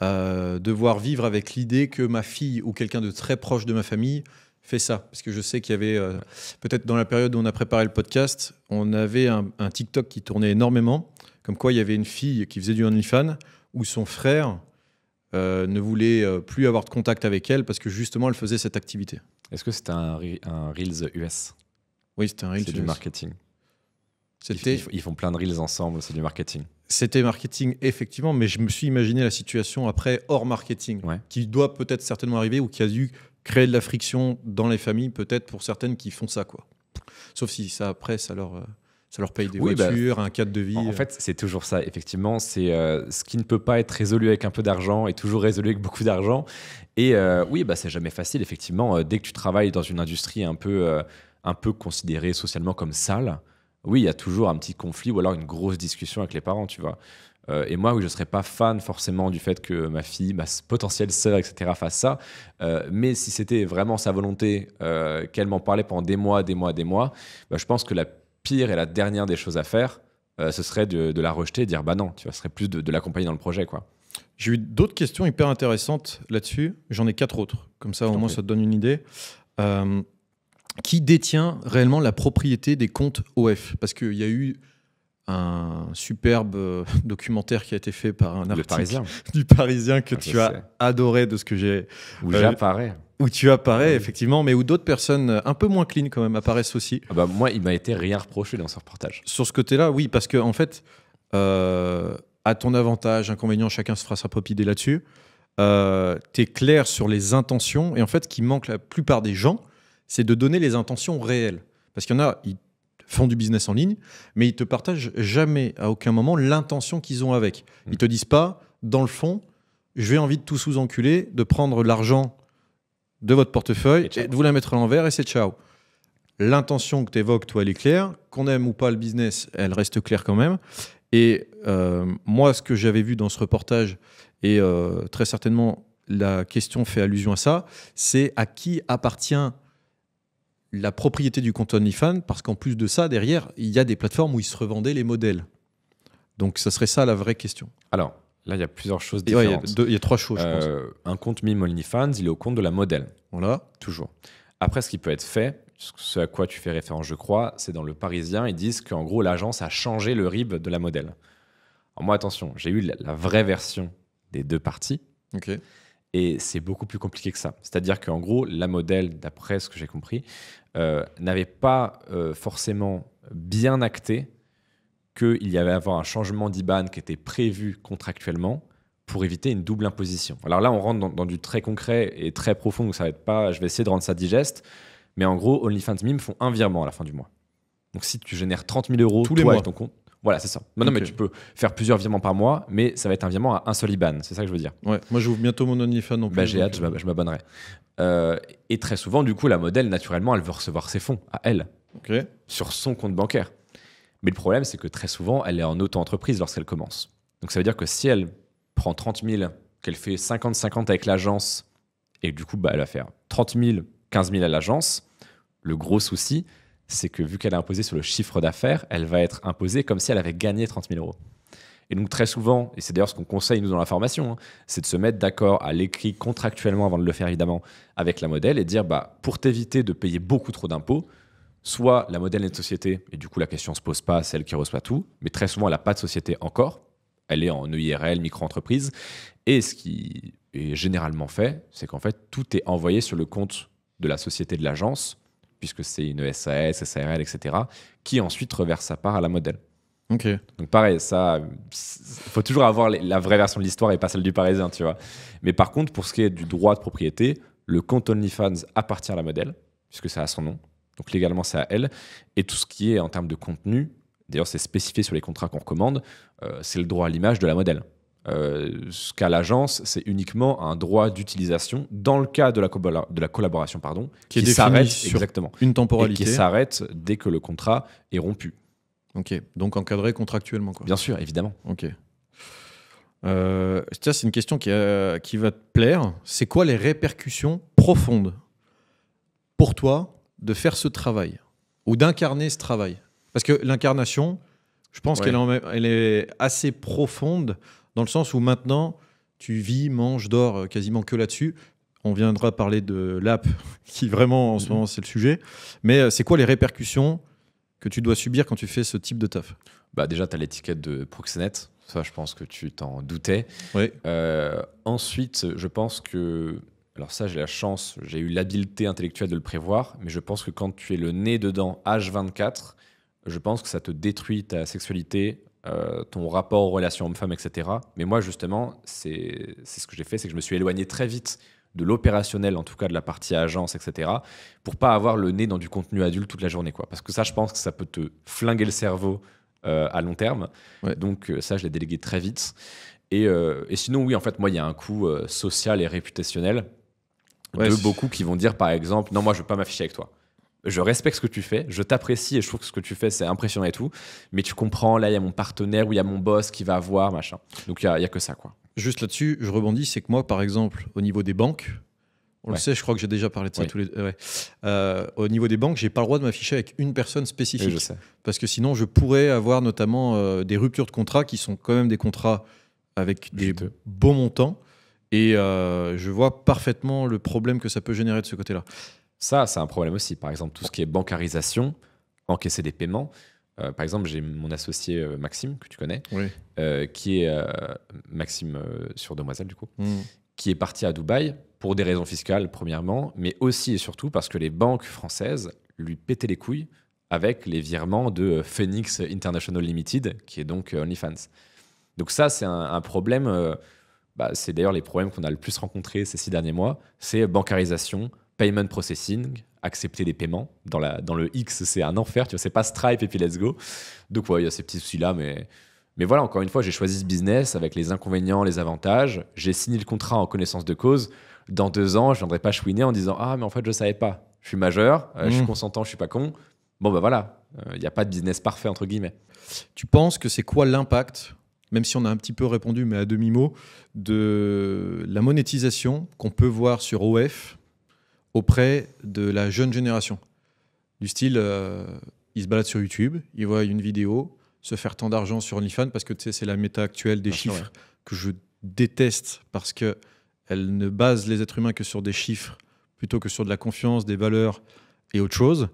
devoir vivre avec l'idée que ma fille ou quelqu'un de très proche de ma famille fait ça. Parce que je sais qu'il y avait, euh, peut-être dans la période où on a préparé le podcast, on avait un, TikTok qui tournait énormément, comme quoi il y avait une fille qui faisait du OnlyFans, où son frère euh, ne voulait euh, plus avoir de contact avec elle parce que justement elle faisait cette activité. Est-ce que c'était un, Reels US Oui, c'était un Reels C'est du marketing. C'était... Ils, font plein de Reels ensemble, c'est du marketing. C'était marketing, effectivement, mais je me suis imaginé la situation après hors marketing, qui doit peut-être certainement arriver ou qui a eu créer de la friction dans les familles, peut-être pour certaines qui font ça. quoi. Sauf si ça, après, ça leur, euh, ça leur paye des bah, voitures, un cadre de vie. En euh. fait, c'est toujours ça, effectivement. C'est euh, ce qui ne peut pas être résolu avec un peu d'argent et toujours résolu avec beaucoup d'argent. Et oui, bah, c'est jamais facile, effectivement. Dès que tu travailles dans une industrie un peu, un peu considérée socialement comme sale, oui, il y a toujours un petit conflit ou alors une grosse discussion avec les parents, tu vois. Euh, et moi, je ne serais pas fan forcément du fait que ma fille, ma potentielle sœur, etc., fasse ça. Euh, mais si c'était vraiment sa volonté, euh, qu'elle m'en parlait pendant des mois, des mois, des mois, bah, je pense que la pire et la dernière des choses à faire, ce serait de, la rejeter et dire bah non, tu vois, ce serait plus de, l'accompagner dans le projet, quoi. J'ai eu d'autres questions hyper intéressantes là-dessus. J'en ai quatre autres. Comme ça, au moins, ça te donne une idée qui détient réellement la propriété des comptes OF Parce qu'il y a eu un superbe euh, [laughs] documentaire qui a été fait par un artiste [laughs] du Parisien que ah, tu as adoré de ce que j'ai. Où euh, j'apparais. Où tu apparais, effectivement, mais où d'autres personnes euh, un peu moins clean quand même apparaissent aussi. Ah bah, moi, il m'a été rien reproché dans ce reportage. Sur ce côté-là, oui, parce que en fait, à ton avantage, inconvénient, chacun se fera sa propre idée là-dessus. tu es clair sur les intentions. Et en fait, ce qui manque la plupart des gens, c'est de donner les intentions réelles. Parce qu'il y en a, font du business en ligne, mais ils te partagent jamais, à aucun moment, l'intention qu'ils ont avec. Ils mm. te disent pas, dans le fond, je vais envie de tout sous-enculer, de prendre l'argent de votre portefeuille, et, de vous la mettre à l'envers, et c'est ciao. L'intention que tu évoques, toi, elle est claire. Qu'on aime ou pas le business, elle reste claire quand même. Et euh, moi, ce que j'avais vu dans ce reportage, et euh, très certainement la question fait allusion à ça, c'est à qui appartient la propriété du compte OnlyFans, parce qu'en plus de ça, derrière, il y a des plateformes où ils se revendaient les modèles. Donc, ça serait ça la vraie question. Alors, là, il y a plusieurs choses différentes. il, y a trois choses, euh, Un compte mime OnlyFans, il est au compte de la modèle. Voilà. Toujours. Après, ce qui peut être fait, ce à quoi tu fais référence, je crois, c'est dans Le Parisien, ils disent qu'en gros, l'agence a changé le RIB de la modèle. Alors moi, attention, j'ai eu la, vraie version des deux parties. Ok. Et c'est beaucoup plus compliqué que ça. C'est-à-dire qu'en gros, la modèle, d'après ce que j'ai compris, euh, n'avait pas euh, forcément bien acté qu'il y avait à avoir un changement d'IBAN qui était prévu contractuellement pour éviter une double imposition. Alors là, on rentre dans, du très concret et très profond, donc ça va être pas, je vais essayer de rendre ça digeste, mais en gros, OnlyFans Mime font un virement à la fin du mois. Donc si tu génères 30 000 euros, tous les mois. à ton compte, voilà, c'est ça. Non, mais tu peux faire plusieurs virements par mois, mais ça va être un virement à un seul IBAN. C'est ça que je veux dire. Ouais. Moi, j'ouvre bientôt mon OnlyFans Bah, euh, j'ai hâte, euh, je m'abonnerai. Euh, et très souvent, du coup, la modèle, naturellement, elle veut recevoir ses fonds à elle, sur son compte bancaire. Mais le problème, c'est que très souvent, elle est en auto-entreprise lorsqu'elle commence. Donc ça veut dire que si elle prend 30 000, qu'elle fait 50-50 avec l'agence, et du coup, bah, elle va faire 30 000, 15 000 à l'agence, le gros souci, c'est que vu qu'elle est imposée sur le chiffre d'affaires, elle va être imposée comme si elle avait gagné 30 000 euros. Et donc très souvent, et c'est d'ailleurs ce qu'on conseille nous dans la formation, hein, c'est de se mettre d'accord à l'écrit contractuellement avant de le faire évidemment avec la modèle et dire bah, pour t'éviter de payer beaucoup trop d'impôts, soit la modèle est une société et du coup la question ne se pose pas, celle qui reçoit tout, mais très souvent elle n'a pas de société encore, elle est en EIRL, micro-entreprise, et ce qui est généralement fait, c'est qu'en fait tout est envoyé sur le compte de la société de l'agence puisque c'est une SAS, SARL, etc., qui ensuite reverse sa part à la modèle. Ok. Donc pareil, ça, faut toujours avoir la vraie version de l'histoire et pas celle du Parisien, tu vois. Mais par contre, pour ce qui est du droit de propriété, le compte OnlyFans appartient à la modèle, puisque ça a son nom. Donc légalement, c'est à elle. Et tout ce qui est en termes de contenu, d'ailleurs, c'est spécifié sur les contrats qu'on recommande, euh, c'est le droit à l'image de la modèle. Euh, ce qu'a l'agence, c'est uniquement un droit d'utilisation dans le cas de la, de la collaboration pardon, qui, s'arrête exactement une temporalité qui s'arrête dès que le contrat est rompu. Ok, donc encadré contractuellement Bien sûr, évidemment. Ok. Euh, c'est une question euh, qui, va te plaire. C'est quoi les répercussions profondes pour toi de faire ce travail ou d'incarner ce travail Parce que l'incarnation, je pense qu'elle est assez profonde dans le sens où maintenant, tu vis, manges, dors euh, quasiment que là-dessus. On viendra parler de l'app, [laughs] qui vraiment en ce mhm. moment c'est le sujet. Mais euh, c'est quoi les répercussions que tu dois subir quand tu fais ce type de taf bah Déjà, tu as l'étiquette de proxénète. Ça, je pense que tu t'en doutais. Oui. Euh, ensuite, je pense que. Alors, ça, j'ai la chance, j'ai eu l'habileté intellectuelle de le prévoir, mais je pense que quand tu es le nez dedans, H24, je pense que ça te détruit ta sexualité euh, ton rapport aux relations hommes-femmes, etc. Mais moi, justement, c'est ce que j'ai fait, c'est que je me suis éloigné très vite de l'opérationnel, en tout cas de la partie agence, etc., pour pas avoir le nez dans du contenu adulte toute la journée. quoi. Parce que ça, je pense que ça peut te flinguer le cerveau euh, à long terme. Donc euh, ça, je l'ai délégué très vite. Et, et, sinon, oui, en fait, moi, il y a un coût social et réputationnel de beaucoup qui vont dire, par exemple, non, moi, je veux pas m'afficher avec toi je respecte ce que tu fais, je t'apprécie et je trouve que ce que tu fais, c'est impressionnant et tout. Mais tu comprends, là, il y a mon partenaire ou il y a mon boss qui va avoir, machin. Donc, il n'y a, y a que ça, quoi. Juste là-dessus, je rebondis, c'est que moi, par exemple, au niveau des banques, on le sait, je crois que j'ai déjà parlé de ça tous les euh, ouais. Euh, au niveau des banques, j'ai pas le droit de m'afficher avec une personne spécifique. sais. Parce que sinon, je pourrais avoir notamment euh, des ruptures de contrats qui sont quand même des contrats avec des beaux montants. Et je vois parfaitement le problème que ça peut générer de ce côté-là. Ça, c'est un problème aussi. Par exemple, tout ce qui est bancarisation, encaisser des paiements. Euh, par exemple, j'ai mon associé euh, Maxime, que tu connais, euh, qui est Maxime sur Demoiselle, du coup, hmm. qui est parti à Dubaï pour des raisons fiscales, premièrement, mais aussi et surtout parce que les banques françaises lui pétaient les couilles avec les virements de Phoenix International Limited, qui est donc OnlyFans. Donc ça, c'est un, problème, bah, c'est d'ailleurs les problèmes qu'on a le plus rencontrés ces six derniers mois, c'est bancarisation, payment processing, accepter les paiements. Dans, la, dans le X, c'est un enfer, tu vois, c'est pas Stripe et puis let's go. Donc, ouais, il y a ces petits soucis-là, mais. Mais voilà, encore une fois, j'ai choisi ce business avec les inconvénients, les avantages. J'ai signé le contrat en connaissance de cause. Dans deux ans, je ne viendrai pas chouiner en disant Ah, mais en fait, je ne savais pas. Je suis majeur, euh, je suis mm. consentant, je suis pas con. Bon, ben voilà, euh, il y n'y a pas de business parfait, entre guillemets. Tu penses que c'est quoi l'impact, même si on a un petit peu répondu, mais à demi-mot, de la monétisation qu'on peut voir sur OF auprès de la jeune génération. Du style, euh, ils se baladent sur YouTube, ils voient une vidéo, se faire tant d'argent sur OnlyFans, parce que c'est la méta actuelle des chiffres que je déteste, parce que elle ne base les êtres humains que sur des chiffres, plutôt que sur de la confiance, des valeurs et autre chose.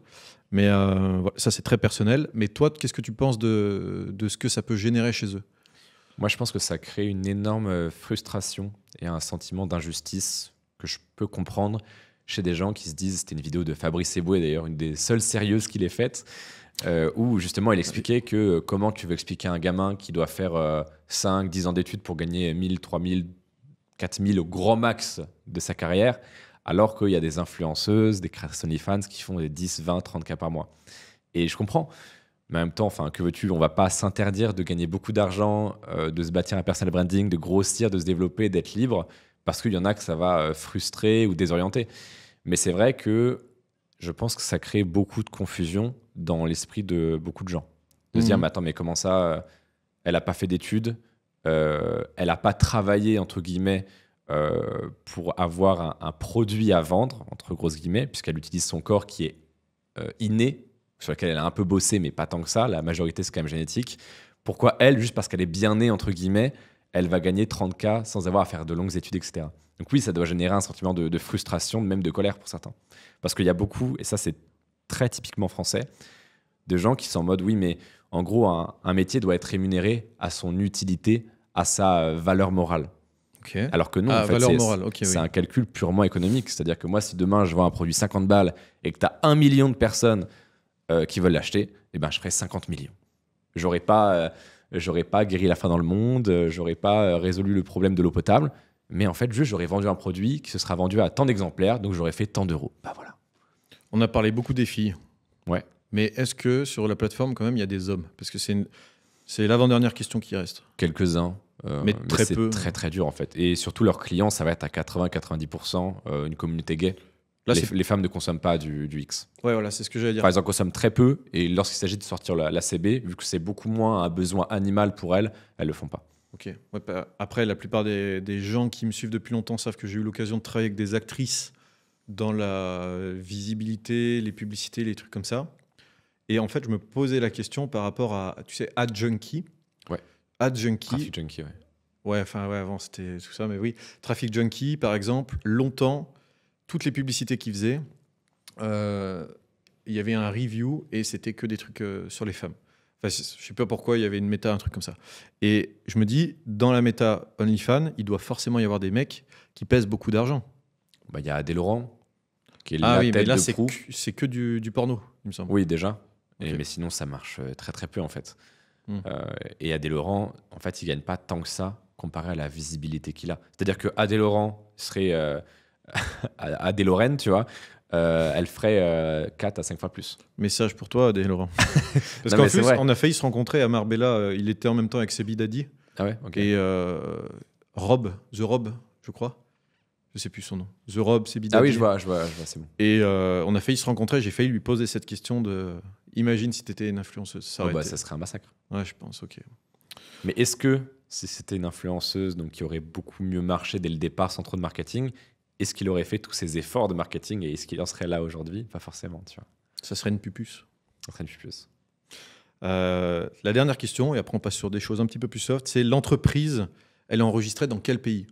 Mais euh, ça, c'est très personnel. Mais toi, qu'est-ce que tu penses de, de ce que ça peut générer chez eux Moi, je pense que ça crée une énorme frustration et un sentiment d'injustice que je peux comprendre chez des gens qui se disent, c'était une vidéo de Fabrice Eboué d'ailleurs, une des seules sérieuses qu'il ait faite, euh, où justement il expliquait que euh, comment tu veux expliquer à un gamin qui doit faire 5, euh, 10 ans d'études pour gagner 1000, 3000, 4000 au gros max de sa carrière, alors qu'il y a des influenceuses, des Sony fans qui font des 10, 20, 30 cas par mois. Et je comprends. Mais en même temps, enfin, que veux-tu On va pas s'interdire de gagner beaucoup d'argent, de se bâtir un personal branding, de grossir, de se développer, d'être libre parce qu'il y en a que ça va euh, frustrer ou désorienter. Mais c'est vrai que je pense que ça crée beaucoup de confusion dans l'esprit de beaucoup de gens. De se dire, mhm. mais attends, mais comment ça, euh, elle n'a pas fait d'études, euh, elle n'a pas travaillé, entre guillemets, pour avoir un, produit à vendre, entre grosses guillemets, puisqu'elle utilise son corps qui est inné, sur lequel elle a un peu bossé, mais pas tant que ça. La majorité, c'est quand même génétique. Pourquoi elle, juste parce qu'elle est bien née, entre guillemets, elle va gagner 30K sans avoir à faire de longues études, etc. Donc oui, ça doit générer un sentiment de, frustration, même de colère pour certains. Parce qu'il y a beaucoup, et ça c'est très typiquement français, de gens qui sont en mode oui, mais en gros, un, métier doit être rémunéré à son utilité, à sa euh, valeur morale. Alors que non, ah, en fait, c'est un calcul purement économique. C'est-à-dire que moi, si demain je vends un produit 50 balles et que tu as un million de personnes euh, qui veulent l'acheter, eh ben, je ferai 50 millions. J'aurais pas. Euh, j'aurais pas guéri la faim dans le monde, euh, j'aurais pas euh, résolu le problème de l'eau potable, mais en fait, juste j'aurais vendu un produit qui se sera vendu à tant d'exemplaires, donc j'aurais fait tant d'euros. Bah voilà. On a parlé beaucoup des filles. Ouais. Mais est-ce que sur la plateforme, quand même, il y a des hommes Parce que c'est une... c'est l'avant-dernière question qui reste. Quelques-uns. Euh, mais, très peu. C'est très très dur en fait. Et surtout, leurs clients, ça va être à 80-90% une communauté gay les, femmes ne consomment pas du, du X. Ouais, voilà, c'est ce que j'allais dire. elles en consomment très peu, et lorsqu'il s'agit de sortir la, CB, vu que c'est beaucoup moins un besoin animal pour elles, elles le font pas. Ok. Bah, après, la plupart des, gens qui me suivent depuis longtemps savent que j'ai eu l'occasion de travailler avec des actrices dans la visibilité, les publicités, les trucs comme ça. Et en fait, je me posais la question par rapport à, tu sais, Ad Junkie. Ouais. Ad Junkie. Traffic Junkie, ouais. Ouais, enfin, ouais, avant c'était tout ça, mais oui. Traffic Junkie, par exemple, longtemps toutes les publicités qu'il faisait, euh, il y avait un review et c'était que des trucs euh, sur les femmes. Enfin, je sais pas pourquoi il y avait une méta, un truc comme ça. Et je me dis, dans la méta OnlyFans, il doit forcément y avoir des mecs qui pèsent beaucoup d'argent. Bah, il y a Adé Laurent, qui est ah oui, mais là, c'est que, du, porno, il me semble. Oui, déjà. mais sinon, ça marche euh, très très peu en fait. Hmm. et Adé Laurent, en fait, il gagne pas tant que ça comparé à la visibilité qu'il a. C'est-à-dire que Adé Laurent serait [laughs] à, des tu vois, euh, elle ferait 4 euh, à 5 fois plus. Message pour toi, des Laurent. [laughs] Parce qu'en plus, on a failli se rencontrer à Marbella. Euh, il était en même temps avec Sebi Daddy Ah ouais, ok. et Rob, The Rob, je crois. Je sais plus son nom. The Rob, Sebi Daddy. ah oui, je vois, je vois, c'est bon. Et on a failli se rencontrer. J'ai failli lui poser cette question de. Imagine si tu étais une influenceuse. Ça, oh bah, ça serait un massacre. Ouais, je pense. Ok. Mais est-ce que si c'était une influenceuse donc qui aurait beaucoup mieux marché dès le départ sans trop de marketing, est-ce qu'il aurait fait tous ces efforts de marketing et est-ce qu'il en serait là aujourd'hui Pas forcément, Ça serait une pupus. Euh, la dernière question, et après on passe sur des choses un petit peu plus soft, c'est l'entreprise, elle est enregistrée dans quel pays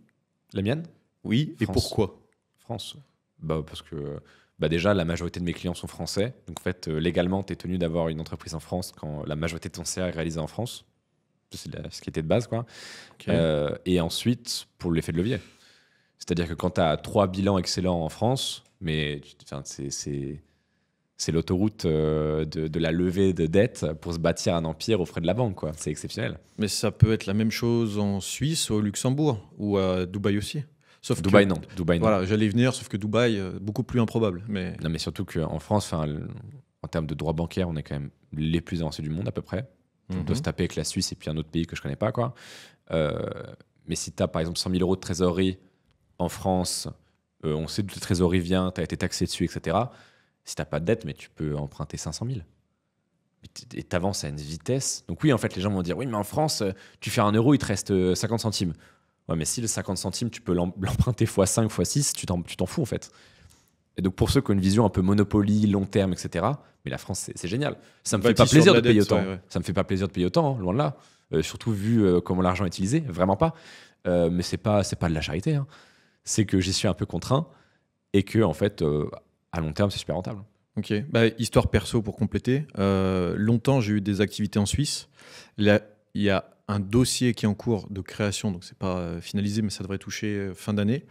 La mienne Oui, et pourquoi France. Bah, parce que bah déjà, la majorité de mes clients sont français. Donc en fait, euh, légalement, tu es tenu d'avoir une entreprise en France quand la majorité de ton CA est réalisée en France. C'est ce qui était de base, quoi. Euh, et ensuite, pour l'effet de levier. C'est-à-dire que quand tu as trois bilans excellents en France, mais c'est l'autoroute euh, de, la levée de dettes pour se bâtir un empire aux frais de la banque. quoi. C'est exceptionnel. Mais ça peut être la même chose en Suisse, au Luxembourg ou à Dubaï aussi. Sauf Dubaï, non. Dubaï, non. Voilà, j'allais venir, sauf que Dubaï, euh, beaucoup plus improbable. Mais... Non, mais surtout qu'en France, en termes de droit bancaire, on est quand même les plus avancés du monde à peu près. On doit mhm. se taper avec la Suisse et puis un autre pays que je connais pas. quoi. Euh, mais si tu as par exemple 100 000 euros de trésorerie en France, euh, on sait que le trésorerie vient, tu as été taxé dessus, etc. Si t'as pas de dette, mais tu peux emprunter 500 000. Et avances à une vitesse. Donc oui, en fait, les gens vont dire, oui, mais en France, euh, tu fais un euro, il te reste 50 euh, centimes. Ouais, mais si le 50 centimes, tu peux [laughs] l'emprunter fois 5 fois 6 tu t'en fous, en fait. Et donc pour ceux qui ont une vision un peu monopolie, long terme, etc., mais la France, c'est génial. Ça me, fait pas plaisir de, payer autant. Ça me fait pas plaisir de payer autant, loin de là. surtout vu comment l'argent est utilisé, vraiment pas. mais c'est pas, c'est pas de la charité. Hein c'est que j'y suis un peu contraint et que, en fait, euh, à long terme, c'est super rentable. Ok. Bah, histoire perso pour compléter. Euh, longtemps, j'ai eu des activités en Suisse. il y a un dossier qui est en cours de création, donc c'est pas euh, finalisé, mais ça devrait toucher fin d'année.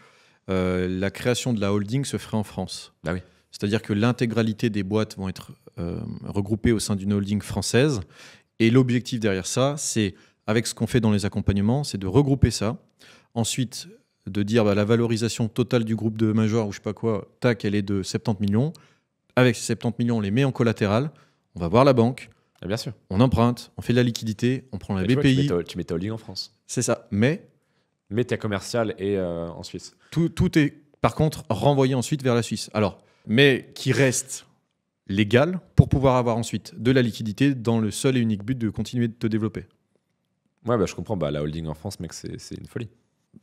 la création de la holding se ferait en France. Bah oui. C'est-à-dire que l'intégralité des boîtes vont être regroupées au sein d'une holding française. Et l'objectif derrière ça, c'est, avec ce qu'on fait dans les accompagnements, c'est de regrouper ça. Ensuite, de dire bah, la valorisation totale du groupe de major ou je sais pas quoi, tac, elle est de 70 millions. Avec ces 70 millions, on les met en collatéral, on va voir la banque, ah, bien sûr. on emprunte, on fait de la liquidité, on prend la BPI. tu, mets ta, holding en France. C'est ça, mais... Mais ta commerciale est euh, en Suisse. Tout, tout est par contre renvoyé ensuite vers la Suisse. Alors, mais qui reste légal pour pouvoir avoir ensuite de la liquidité dans le seul et unique but de continuer de te développer. Ouais, bah, je comprends. Bah, la holding en France, mec, c'est une folie.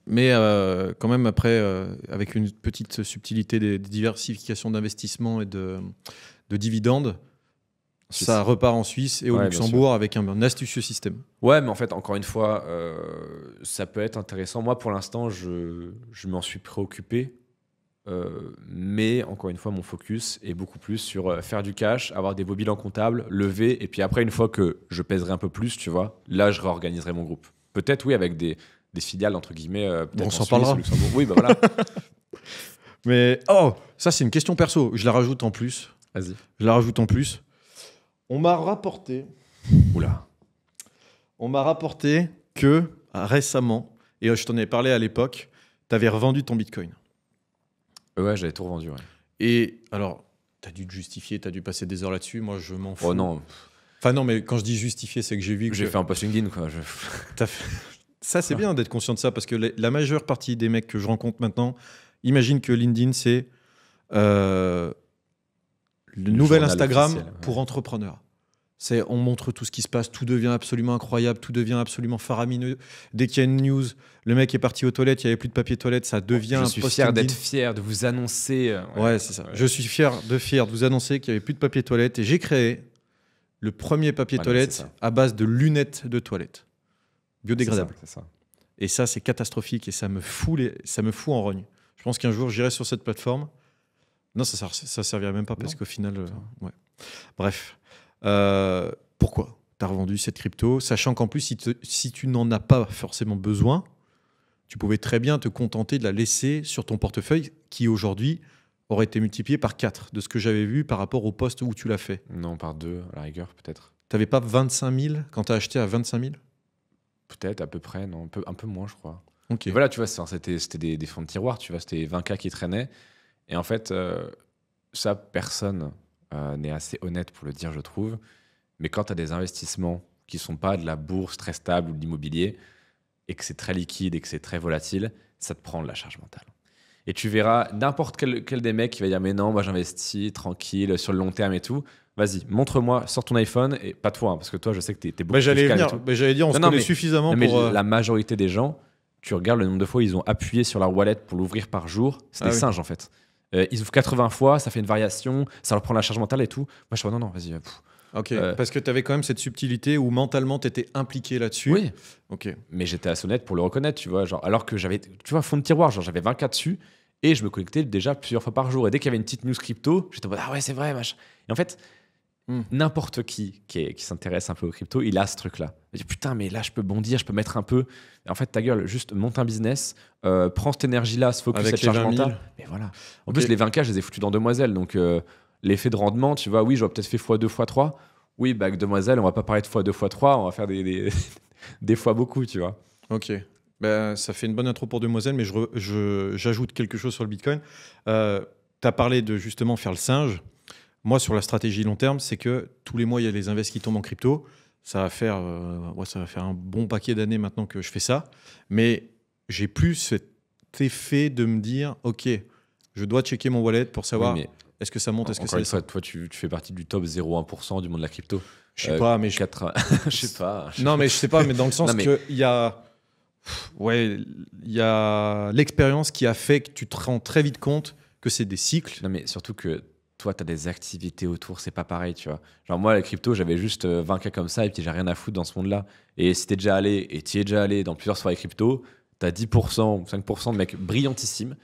Mais euh, quand même, après, euh, avec une petite subtilité des, diversifications d'investissement et de, de dividendes, ça, repart en Suisse et au Luxembourg avec un, astucieux système. Ouais, mais en fait, encore une fois, euh, ça peut être intéressant. Moi, pour l'instant, je, je m'en suis préoccupé. mais encore une fois, mon focus est beaucoup plus sur faire du cash, avoir des beaux bilans comptables, lever, et puis après, une fois que je pèserai un peu plus, tu vois, là, je réorganiserai mon groupe. Peut-être, oui, avec des, des filiales, entre guillemets, euh, peut-être parlera. Oui, bah voilà. [laughs] Mais, oh, ça, c'est une question perso. Je la rajoute en plus. Vas-y. Je la rajoute en plus. On m'a rapporté. Oula. On m'a rapporté que ah, récemment, et je t'en ai parlé à l'époque, tu avais revendu ton bitcoin. Ouais, j'avais tout revendu. Ouais. Et alors, tu as dû te justifier, tu as dû passer des heures là-dessus. Moi, je m'en oh fous. Oh non. Enfin, non, mais quand je dis justifier, c'est que j'ai vu que. J'ai fait un posting-in, quoi. fait... Ça, c'est ah. bien d'être conscient de ça parce que la, majeure partie des mecs que je rencontre maintenant, imagine que LinkedIn, c'est euh, le, nouvel Instagram pour entrepreneurs. C'est on montre tout ce qui se passe, tout devient absolument incroyable, tout devient absolument faramineux. Dès qu'il y a une news, le mec est parti aux toilettes, il n'y avait plus de papier toilette, ça devient. Je suis fier d'être fier de vous annoncer. Euh, ouais, c'est ça. Je suis fier de fier de vous annoncer qu'il n'y avait plus de papier toilette et j'ai créé le premier papier toilette à base de lunettes de toilette biodégradable Et ça, c'est catastrophique et ça me fout, ça me fout en rogne. Je pense qu'un jour, j'irai sur cette plateforme. Non, ça ne servirait même pas parce qu'au final. Euh, Bref. Euh, pourquoi tu as revendu cette crypto Sachant qu'en plus, si, tu n'en as pas forcément besoin, tu pouvais très bien te contenter de la laisser sur ton portefeuille qui aujourd'hui aurait été multiplié par 4 de ce que j'avais vu par rapport au poste où tu l'as fait. Non, par 2 à la rigueur peut-être. Tu n'avais pas 25 000 quand tu as acheté à 25 000 Peut-être à peu près, non, un peu, moins, je crois. Ok. voilà, tu vois, c'était des, des, fonds de tiroir, tu vois, c'était 20K qui traînaient. Et en fait, euh, ça, personne euh, n'est assez honnête pour le dire, je trouve. Mais quand tu as des investissements qui sont pas de la bourse très stable ou de l'immobilier, et que c'est très liquide et que c'est très volatile, ça te prend de la charge mentale. Et tu verras n'importe quel, quel, des mecs qui va dire Mais non, moi j'investis tranquille, sur le long terme et tout vas-y, montre-moi, sors ton iPhone, et pas toi, hein, parce que toi, je sais que t'es bah, beaucoup mais j'allais Mais bah, j'allais dire, on non, se suffisamment pour... Euh, la majorité des gens, tu regardes le nombre de fois ils ont appuyé sur leur wallet pour l'ouvrir par jour, c'est ah singe en fait. Euh, ils ouvrent 80 fois, ça fait une variation, ça leur prend la charge mentale et tout. Moi, je suis oh, non, non, vas-y. Euh, ok, parce que tu avais quand même cette subtilité où mentalement tu étais impliqué là-dessus. Oui. Ok. Mais j'étais assez honnête pour le reconnaître, tu vois. Genre, alors que j'avais, tu vois, fond de tiroir, genre j'avais 24 dessus et je me connectais déjà plusieurs fois par jour. Et dès qu'il y avait une petite news crypto, j'étais ah ouais, c'est vrai, machin. Et en fait, Hmm. N'importe qui qui, s'intéresse un peu aux crypto, il a ce truc-là. Il dit putain, mais là, je peux bondir, je peux mettre un peu. En fait, ta gueule, juste monte un business, euh, prends cette énergie-là, se focus, Avec cette Mais voilà. En plus, les 20K, je les ai foutus dans Demoiselle. Donc, euh, l'effet de rendement, tu vois, oui, j'aurais peut-être fait x2, x3. Oui, bah, avec Demoiselle, on va pas parler de x2, x3, on va faire des, [laughs] des, fois beaucoup, tu vois. Ok. Ben, ça fait une bonne intro pour Demoiselle, mais j'ajoute je, quelque chose sur le Bitcoin. Euh, tu as parlé de justement faire le singe. Moi, sur la stratégie long terme, c'est que tous les mois, il y a les invests qui tombent en crypto. Ça va faire, euh, ouais, ça va faire un bon paquet d'années maintenant que je fais ça. Mais j'ai plus cet effet de me dire, OK, je dois checker mon wallet pour savoir est-ce que ça monte, est-ce que ça Toi, tu, fais partie du top 0,1% du monde de la crypto. Je sais euh, pas, mais [laughs] je sais pas. Non, mais je sais pas, mais dans le sens [laughs] que qu'il y a, ouais, il y a l'expérience qui a fait que tu te rends très vite compte que c'est des cycles. Non, mais surtout que toi, tu as des activités autour, c'est pas pareil, tu vois. Genre, moi, les crypto, j'avais juste 20K euh, comme ça, et puis j'ai rien à foutre dans ce monde-là. Et si t'es déjà allé, et t'y es déjà allé dans plusieurs soirées crypto, t'as 10% ou 5% de mecs brillantissimes,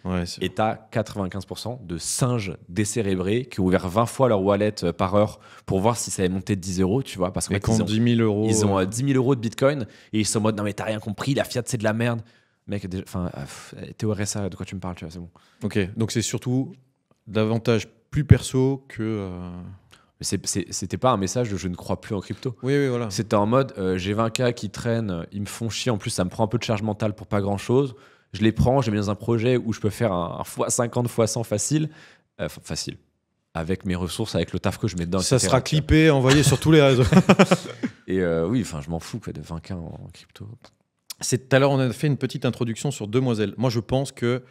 et t'as 95% de singes décérébrés qui ont ouvert 20 fois leur wallet euh, par heure pour voir si ça allait monter de 10 euros, tu vois. Parce que ils ont, 10 000 euros. Ils ont 10 euh, euros de bitcoin, et ils sont en mode, non, mais t'as rien compris, la fiat, c'est de la merde. Mec, enfin, ah, eh, t'es de quoi tu me parles, tu vois, c'est bon. Ok, donc c'est surtout davantage plus perso que. Euh, c'était pas un message de je ne crois plus en crypto. Oui, oui, voilà. C'était en mode euh, j'ai 20K qui traînent, ils me font chier. En plus, ça me prend un peu de charge mentale pour pas grand chose. Je les prends, j'ai mis dans un projet où je peux faire un, fois 50 fois 100 facile. Euh, facile. Avec mes ressources, avec le taf que je mets dedans. Ça sera clippé, envoyé sur tous les réseaux. [laughs] [laughs] Et oui, enfin, je m'en fous de 20K en, crypto. crypto. Tout à l'heure, on a fait une petite introduction sur Demoiselle. Moi, je pense que.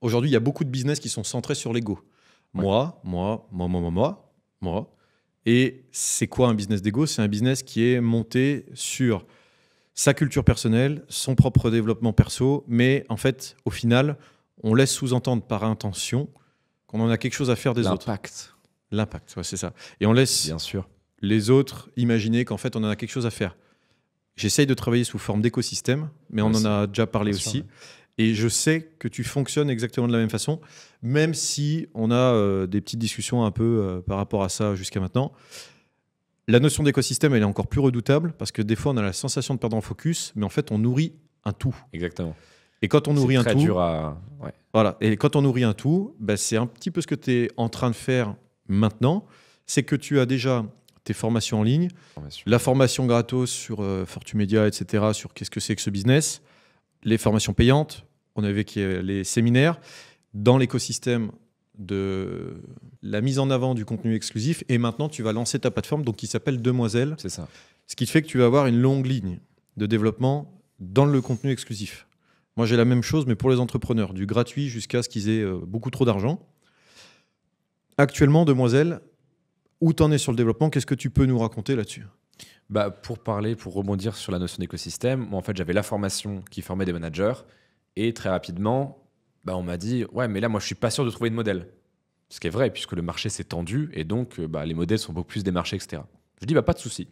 Aujourd'hui, il y a beaucoup de business qui sont centrés sur l'ego. Moi, moi, moi, moi, moi, moi, Et c'est quoi un business d'ego C'est un business qui est monté sur sa culture personnelle, son propre développement perso, mais en fait, au final, on laisse sous-entendre par intention qu'on en a quelque chose à faire des autres. L'impact. L'impact, c'est ça. Et on laisse Bien sûr. les autres imaginer qu'en fait, on en a quelque chose à faire. J'essaye de travailler sous forme d'écosystème, mais on en a déjà parlé aussi. Et je sais que tu fonctionnes exactement de la même façon, même si on a euh, des petites discussions un peu euh, par rapport à ça jusqu'à maintenant. La notion d'écosystème, elle est encore plus redoutable parce que des fois, on a la sensation de perdre en focus, mais en fait, on nourrit un tout. Exactement. Et quand on nourrit un tout, voilà. Et quand on nourrit un tout, bah, c'est un petit peu ce que tu es en train de faire maintenant, c'est que tu as déjà tes formations en ligne, la formation gratos sur euh, Fortumedia, etc., sur qu'est-ce que c'est que ce business, les formations payantes, on avait euh, les séminaires dans l'écosystème de la mise en avant du contenu exclusif. Et maintenant, tu vas lancer ta plateforme donc, qui s'appelle Demoiselle. C'est ça. Ce qui fait que tu vas avoir une longue ligne de développement dans le contenu exclusif. Moi, j'ai la même chose, mais pour les entrepreneurs, du gratuit jusqu'à ce qu'ils aient euh, beaucoup trop d'argent. Actuellement, Demoiselle, où tu en es sur le développement Qu'est-ce que tu peux nous raconter là-dessus bah, Pour parler, pour rebondir sur la notion d'écosystème, moi, en fait, j'avais la formation qui formait des managers et très rapidement, bah, on m'a dit Ouais, mais là, moi, je suis pas sûr de trouver de modèle. Ce qui est vrai, puisque le marché s'est tendu et donc euh, bah, les modèles sont beaucoup plus démarchés, etc. Je dis bah, Pas de souci.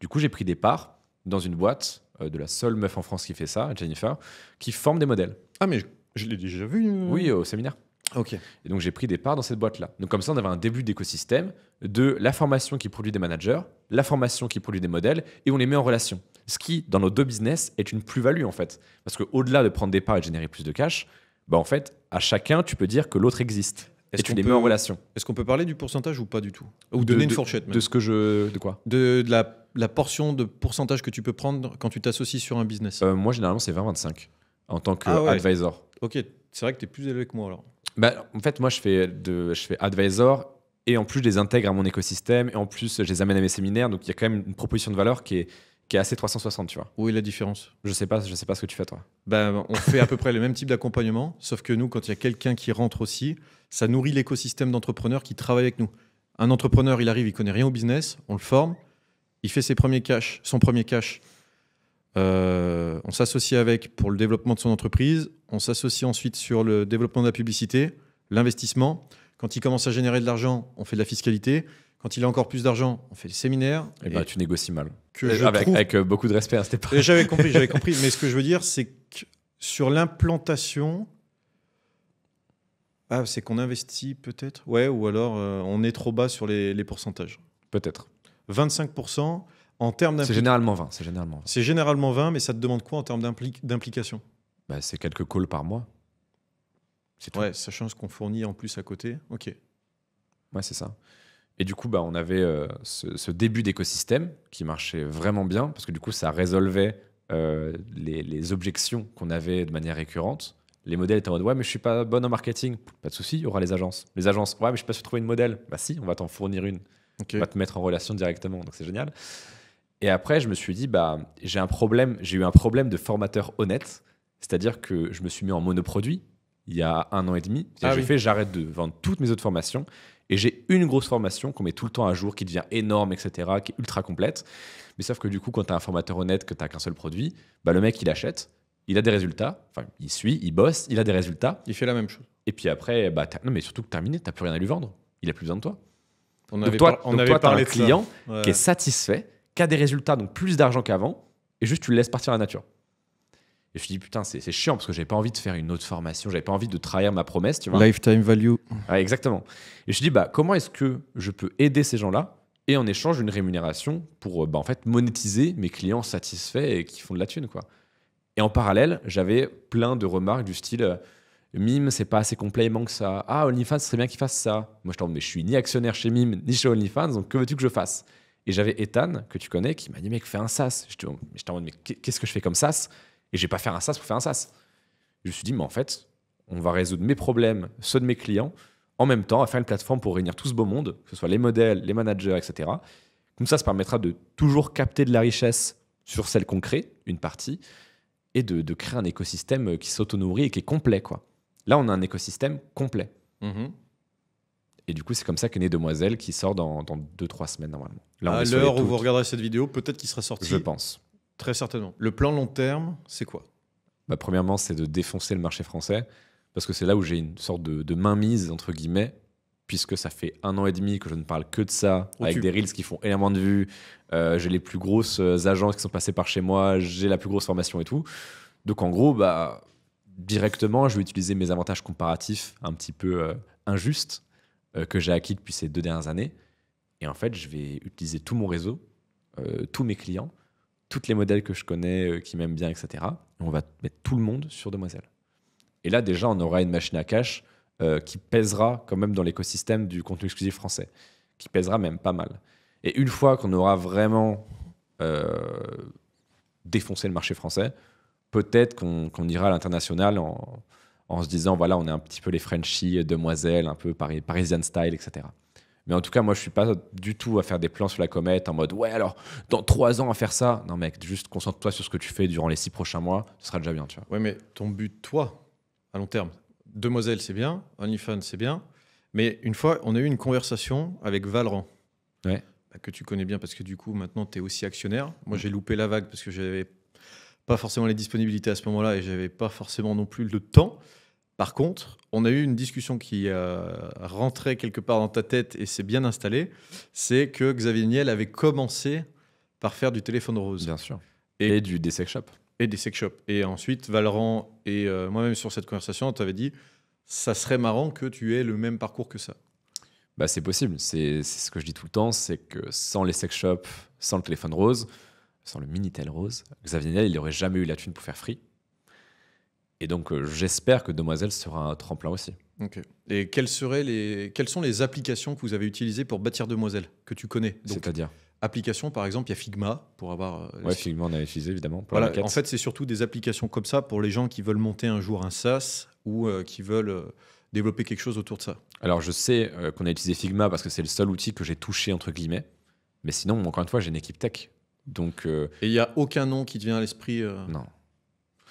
Du coup, j'ai pris des parts dans une boîte euh, de la seule meuf en France qui fait ça, Jennifer, qui forme des modèles. Ah, mais je, l'ai déjà vu. Euh. Oui, au séminaire. Ok. Et donc j'ai pris des parts dans cette boîte-là. Donc comme ça, on avait un début d'écosystème de la formation qui produit des managers, la formation qui produit des modèles, et on les met en relation. Ce qui, dans nos deux business, est une plus-value en fait. Parce qu'au-delà de prendre des parts et de générer plus de cash, bah en fait, à chacun, tu peux dire que l'autre existe. Est-ce et tu les mets en relation. Est-ce qu'on peut parler du pourcentage ou pas du tout Ou donner de, une fourchette même. De ce que je. De quoi de, la, la, portion de pourcentage que tu peux prendre quand tu t'associes sur un business euh, Moi, généralement, c'est 20-25 en tant qu'advisor. Ah ok, c'est vrai que tu es plus élevé que moi alors. Bah, en fait, moi, je fais, de, je fais advisor et en plus, je les intègre à mon écosystème et en plus, je les amène à mes séminaires. Donc, il y a quand même une proposition de valeur qui est, qui est assez 360, tu vois. Où est la différence Je sais pas, je sais pas ce que tu fais toi. Ben, on fait à peu près le même type d'accompagnement, sauf que nous, quand il y a quelqu'un qui rentre aussi, ça nourrit l'écosystème d'entrepreneurs qui travaillent avec nous. Un entrepreneur, il arrive, il connaît rien au business, on le forme, il fait ses premiers cash, son premier cash. Euh, on s'associe avec pour le développement de son entreprise, on s'associe ensuite sur le développement de la publicité, l'investissement. Quand il commence à générer de l'argent, on fait de la fiscalité. Quand il a encore plus d'argent, on fait des séminaires. Eh ben, et, bien tu négocies mal. Eh, avec, euh, beaucoup de respect à hein, cette J'avais compris, j'avais [laughs] compris. Mais ce que je veux dire, c'est que sur l'implantation, ah, c'est qu'on investit peut-être Ouais, ou alors euh, on est trop bas sur les, pourcentages. Peut-être. 25% en termes C'est généralement 20. C'est généralement, 20. C'est généralement 20, mais ça te demande quoi en termes d'implication bah, C'est quelques calls par mois. C'est Ouais, sachant ce qu'on fournit en plus à côté. Ok. Ouais, c'est ça. Et du coup, bah, on avait euh, ce, début d'écosystème qui marchait vraiment bien, parce que du coup, ça résolvait euh, les, objections qu'on avait de manière récurrente. Les modèles étaient en mode Ouais, mais je suis pas bon en marketing. Pas de souci, il y aura les agences. Les agences Ouais, mais je suis pas trouver une modèle. Bah, si, on va t'en fournir une. On va te mettre en relation directement. Donc, c'est génial. Et après, je me suis dit Bah, j'ai un problème, j'ai eu un problème de formateur honnête. C'est-à-dire que je me suis mis en monoproduit il y a un an et demi. Ah j'ai fait J'arrête de vendre toutes mes autres formations et j'ai une grosse formation qu'on met tout le temps à jour, qui devient énorme, etc., qui est ultra complète. Mais sauf que du coup, quand tu as un formateur honnête, que tu qu'un seul produit, bah, le mec, il achète, il a des résultats, enfin, il suit, il bosse, il a des résultats. Il fait la même chose. Et puis après, bah, non, mais surtout que terminé, tu plus rien à lui vendre. Il a plus besoin de toi. On toi, on un client qui est satisfait, qui a des résultats, donc plus d'argent qu'avant, et juste tu le laisses partir à la nature. Et je me suis dit, putain, c'est chiant parce que j'avais pas envie de faire une autre formation, j'avais pas envie de trahir ma promesse, tu vois. Lifetime value. exactement. Et je me suis dit, bah, comment est-ce que je peux aider ces gens-là et en échange une rémunération pour euh, bah, en fait monétiser mes clients satisfaits et qui font de la thune, quoi. Et en parallèle, j'avais plein de remarques du style. Euh, Mime, c'est pas assez complet, que ça. Ah, OnlyFans, ce serait bien qu'il fasse ça. Moi, je t'en mais je suis ni actionnaire chez Mime, ni chez OnlyFans, donc que veux-tu que je fasse Et j'avais Ethan, que tu connais, qui m'a dit, mec, fais un SAS. Je en mais qu'est-ce que je fais comme SAS et je pas faire un SaaS pour faire un SaaS. Je me suis dit, mais en fait, on va résoudre mes problèmes, ceux de mes clients, en même temps, à faire une plateforme pour réunir tout ce beau monde, que ce soit les modèles, les managers, etc. Comme ça, ça permettra de toujours capter de la richesse sur celle qu'on crée, une partie, et de, créer un écosystème qui s'autonourrit et qui est complet. Quoi. Là, on a un écosystème complet. Mm-hmm. Et du coup, c'est comme ça qu'est née Demoiselle, qui sort dans 2-3 semaines normalement. à l'heure où vous regarderez cette vidéo, peut-être qu'il sera sorti. Je pense. Très certainement. Le plan long terme, c'est quoi bah, Premièrement, c'est de défoncer le marché français, parce que c'est là où j'ai une sorte de, mainmise, entre guillemets, puisque ça fait un an et demi que je ne parle que de ça, avec des reels qui font énormément de vues, euh, j'ai les plus grosses euh, agences qui sont passées par chez moi, j'ai la plus grosse formation et tout. Donc en gros, bah, directement, je vais utiliser mes avantages comparatifs un petit peu euh, injustes que j'ai acquis depuis ces deux dernières années. Et en fait, je vais utiliser tout mon réseau, tous mes clients, toutes les modèles que je connais, euh, qui m'aiment bien, etc. on va mettre tout le monde sur Demoiselle. Et là, déjà, on aura une machine à cash euh, qui pèsera quand même dans l'écosystème du contenu exclusif français, qui pèsera même pas mal. Et une fois qu'on aura vraiment euh, défoncé le marché français, peut-être qu'on ira à l'international en, se disant voilà, on est un petit peu les Frenchies, demoiselles, un peu Parisian style, etc. Mais en tout cas, moi, je suis pas du tout à faire des plans sur la comète en mode ouais, alors dans trois ans à faire ça. Non, mec, juste concentre-toi sur ce que tu fais durant les six prochains mois, ce sera déjà bien, tu vois. Ouais, mais ton but, toi, à long terme, Demoiselle, c'est bien, OnlyFans, c'est bien. Mais une fois, on a eu une conversation avec Valran. Bah, que tu connais bien parce que du coup, maintenant, tu es aussi actionnaire. Moi, mm. j'ai loupé la vague parce que j'avais pas forcément les disponibilités à ce moment-là et j'avais pas forcément non plus le temps. Par contre, on a eu une discussion qui euh, rentrait quelque part dans ta tête et s'est bien installée, c'est que Xavier Niel avait commencé par faire du téléphone rose. Bien sûr. Et, du des sex shops. Et des sex shops. Et ensuite, Valorant et euh, moi-même sur cette conversation, on t'avait dit, ça serait marrant que tu aies le même parcours que ça. Bah, c'est possible. C'est ce que je dis tout le temps, c'est que sans les sex shops, sans le téléphone rose, sans le Minitel rose, Xavier Niel, il n'aurait jamais eu la thune pour faire free. Et donc, euh, j'espère que Demoiselle sera un tremplin aussi. Ok. Et quelles, seraient les, quelles sont les applications que vous avez utilisées pour bâtir Demoiselle, que tu connais C'est-à-dire Applications, par exemple, il y a Figma pour avoir. Euh, ouais, Figma, on a utilisé évidemment. voilà, en fait, c'est surtout des applications comme ça pour les gens qui veulent monter un jour un SaaS ou euh, qui veulent développer quelque chose autour de ça. Alors, je sais qu'on a utilisé Figma parce que c'est le seul outil que j'ai touché, entre guillemets. Mais sinon, encore une fois, j'ai une équipe tech. Donc, Et il n'y a aucun nom qui te vient à l'esprit Non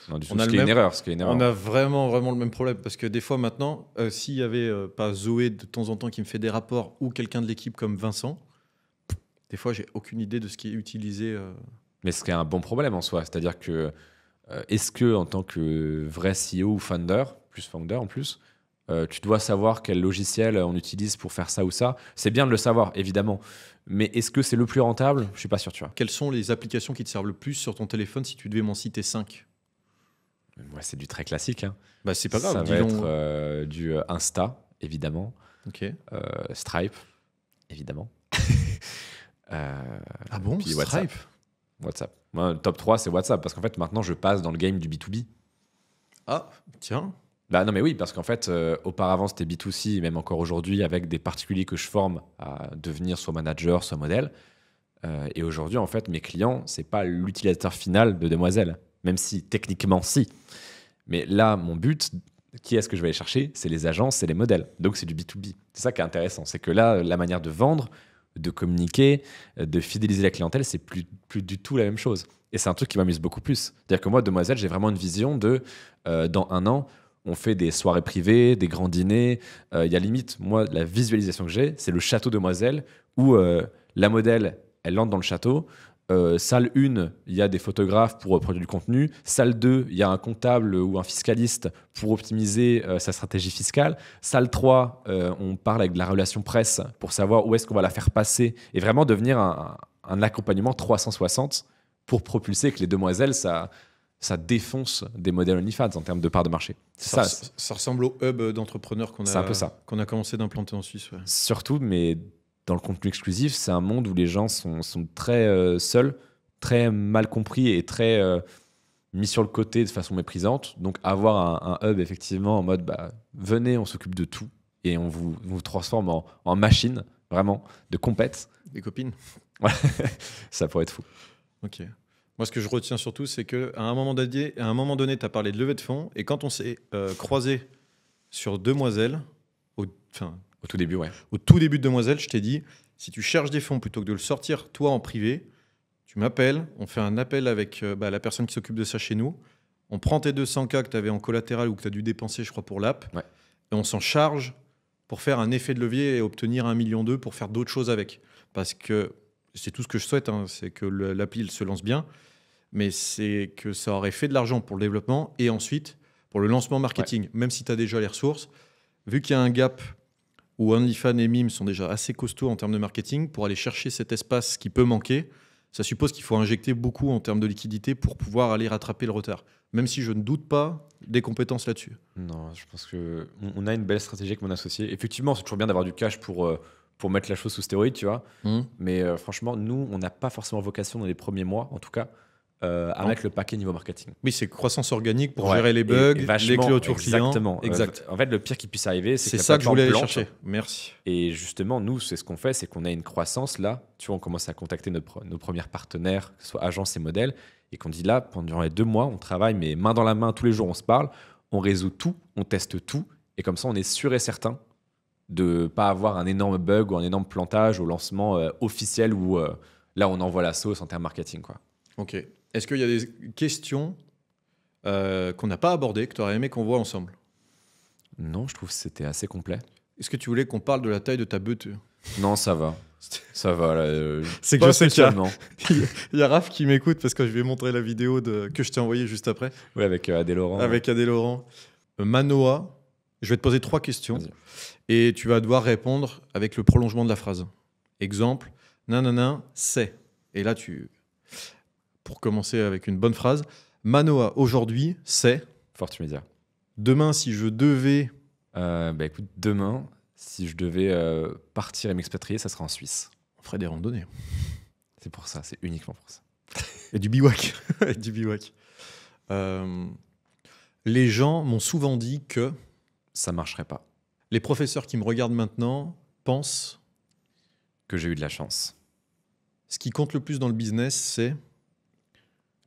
on, a erreur, on a vraiment, vraiment le même problème. Parce que des fois, maintenant, euh, s'il n'y avait euh, pas Zoé de temps en temps qui me fait des rapports ou quelqu'un de l'équipe comme Vincent, des fois, j'ai aucune idée de ce qui est utilisé. Euh. Mais ce qui est un bon problème en soi. C'est-à-dire que, est-ce que, en tant que vrai CEO ou founder, plus founder en plus, tu dois savoir quel logiciel on utilise pour faire ça ou ça. C'est bien de le savoir, évidemment. Mais est-ce que c'est le plus rentable Je ne suis pas sûr, tu vois. Quelles sont les applications qui te servent le plus sur ton téléphone si tu devais m'en citer 5 moi, c'est du très classique. Hein. Bah, c'est pas grave. Ça va être euh, du euh, Insta, évidemment. Ok. Euh, Stripe, évidemment. [laughs] ah bon Stripe WhatsApp. Moi, top 3, c'est WhatsApp. Parce qu'en fait, maintenant, je passe dans le game du B2B. Ah, tiens. Bah, non, mais oui, parce qu'en fait, auparavant, c'était B2C, même encore aujourd'hui, avec des particuliers que je forme à devenir soit manager, soit modèle. et aujourd'hui, en fait, mes clients, c'est pas l'utilisateur final de Demoiselle même si techniquement, si. Mais là, mon but, qui est-ce que je vais aller chercher C'est les agences, c'est les modèles. Donc c'est du B2B. C'est ça qui est intéressant. C'est que là, la manière de vendre, de communiquer, de fidéliser la clientèle, c'est plus, plus du tout la même chose. Et c'est un truc qui m'amuse beaucoup plus. C'est-à-dire que moi, Demoiselle, j'ai vraiment une vision de euh, dans un an, on fait des soirées privées, des grands dîners. Euh, il y a limite, moi, la visualisation que j'ai, c'est le château Demoiselle où euh, la modèle, elle entre dans le château, euh, salle 1, il y a des photographes pour produire du contenu. Salle 2, il y a un comptable ou un fiscaliste pour optimiser euh, sa stratégie fiscale. Salle 3, euh, on parle avec de la relation presse pour savoir où est-ce qu'on va la faire passer et vraiment devenir un, accompagnement 360 pour propulser que les demoiselles, ça, ça défonce des modèles OnlyFans en termes de part de marché. Ça, ça, ressemble au hub d'entrepreneurs qu'on a, qu'on a commencé d'implanter en Suisse. Surtout, mais dans le contenu exclusif, c'est un monde où les gens sont, sont très euh, seuls, très mal compris et très euh, mis sur le côté de façon méprisante. Donc avoir un, hub effectivement en mode bah, venez, on s'occupe de tout et on vous, vous transforme en, machine vraiment de compète. Des copines. [laughs] ça pourrait être fou. Ok. Moi, ce que je retiens surtout, c'est qu'à un moment donné, à un moment donné, tu as parlé de levée de fonds et quand on s'est euh, croisé sur Demoiselle, au, enfin, au tout début, ouais. Au tout début de Demoiselle, je t'ai dit, si tu cherches des fonds plutôt que de le sortir toi en privé, tu m'appelles, on fait un appel avec euh, bah, la personne qui s'occupe de ça chez nous, on prend tes 200K que tu avais en collatéral ou que tu as dû dépenser, je crois, pour l'app, et on s'en charge pour faire un effet de levier et obtenir un million d'eux pour faire d'autres choses avec. Parce que c'est tout ce que je souhaite, hein, c'est que l'appli se lance bien, mais c'est que ça aurait fait de l'argent pour le développement et ensuite pour le lancement marketing, même si tu as déjà les ressources. Vu qu'il y a un gap où OnlyFans et Mime sont déjà assez costauds en termes de marketing, pour aller chercher cet espace qui peut manquer, ça suppose qu'il faut injecter beaucoup en termes de liquidité pour pouvoir aller rattraper le retard. Même si je ne doute pas des compétences là-dessus. Non, je pense qu'on a une belle stratégie avec mon associé. Effectivement, c'est toujours bien d'avoir du cash pour, euh, pour mettre la chose sous stéroïde, tu vois. Mmh. Mais euh, franchement, nous, on n'a pas forcément vocation dans les premiers mois, en tout cas, euh, le paquet niveau marketing. Oui, c'est croissance organique pour gérer les bugs, les autour les clôtures Exactement. Euh, exact. en fait, le pire qui puisse arriver, c'est ça que je voulais aller chercher. Merci. Et justement, nous, c'est ce qu'on fait, c'est qu'on a une croissance là. Tu vois, on commence à contacter nos, premiers partenaires, que ce soit agences et modèles, et qu'on dit là, pendant les deux mois, on travaille, mais main dans la main, tous les jours, on se parle, on résout tout, on teste tout, et comme ça, on est sûr et certain de pas avoir un énorme bug ou un énorme plantage au lancement euh, officiel où euh, là, on envoie la sauce en termes marketing, quoi. Ok. Est-ce qu'il y a des questions euh, qu'on n'a pas abordées, que tu aurais aimé qu'on voit ensemble Non, je trouve que c'était assez complet. Est-ce que tu voulais qu'on parle de la taille de ta butte Non, ça va. Ça va. Euh, [laughs] c'est que je sais qu'il [laughs] y, a Raph qui m'écoute parce que je vais montrer la vidéo de, que je t'ai envoyée juste après. Oui, avec euh, Avec ouais. Adé Laurent. Euh, Manoa, je vais te poser trois questions et tu vas devoir répondre avec le prolongement de la phrase. Exemple, nanana, c'est. Et là, tu pour commencer avec une bonne phrase. Manoa, aujourd'hui, c'est Fortune Media. Demain, si je devais. Euh, bah écoute, demain, si je devais euh, partir et m'expatrier, ça serait en Suisse. On ferait des randonnées. C'est pour ça, c'est uniquement pour ça. et du biwak. [laughs] et du biwak. Euh, les gens m'ont souvent dit que. Ça marcherait pas. Les professeurs qui me regardent maintenant pensent. Que j'ai eu de la chance. Ce qui compte le plus dans le business, c'est.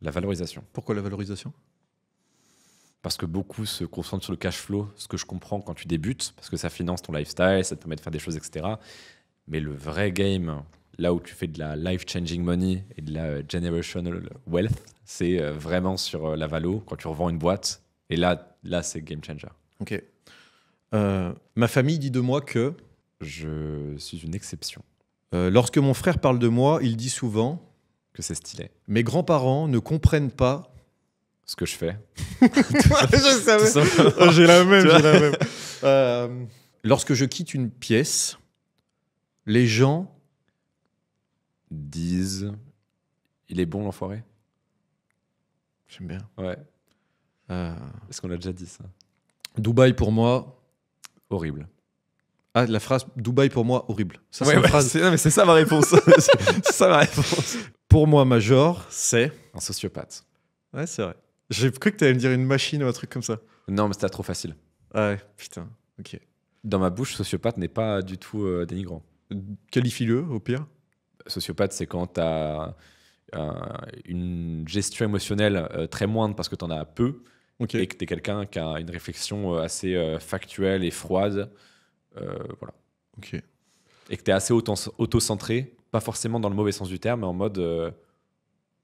La valorisation. Pourquoi la valorisation parce que beaucoup se concentrent sur le cash flow, ce que je comprends quand tu débutes, parce que ça finance ton lifestyle, ça te permet de faire des choses, etc. Mais le vrai game, là où tu fais de la life-changing money et de la generational wealth, c'est euh, vraiment sur euh, la valo, quand tu revends une boîte. Et là, là c'est game changer. Ok. Euh, ma famille dit de moi que... Je suis une exception. lorsque mon frère parle de moi, il dit souvent que c'est stylé. Mes grands-parents ne comprennent pas ce que je fais. [laughs] je savais. Oh, j'ai la même, euh, lorsque je quitte une pièce, les gens disent Il est bon l'enfoiré J'aime bien. Ouais. Euh, Est-ce qu'on a déjà dit ça Dubaï pour moi, horrible. Ah, la phrase Dubaï pour moi, horrible. c'est c'est ça ma réponse. [laughs] c'est ça ma réponse. Pour moi, Major, c'est un sociopathe. Ouais, c'est vrai. J'ai cru que t'allais me dire une machine ou un truc comme ça. Non, mais c'était trop facile. Ouais, putain, ok. Dans ma bouche, sociopathe n'est pas du tout euh, dénigrant. Qualifie-le, au pire. Sociopathe, c'est quand t'as euh, une gestion émotionnelle euh, très moindre parce que t'en as peu et que t'es quelqu'un qui a une réflexion assez factuelle et froide. voilà. Ok. Et que t'es assez auto-centré pas forcément dans le mauvais sens du terme, mais en mode euh,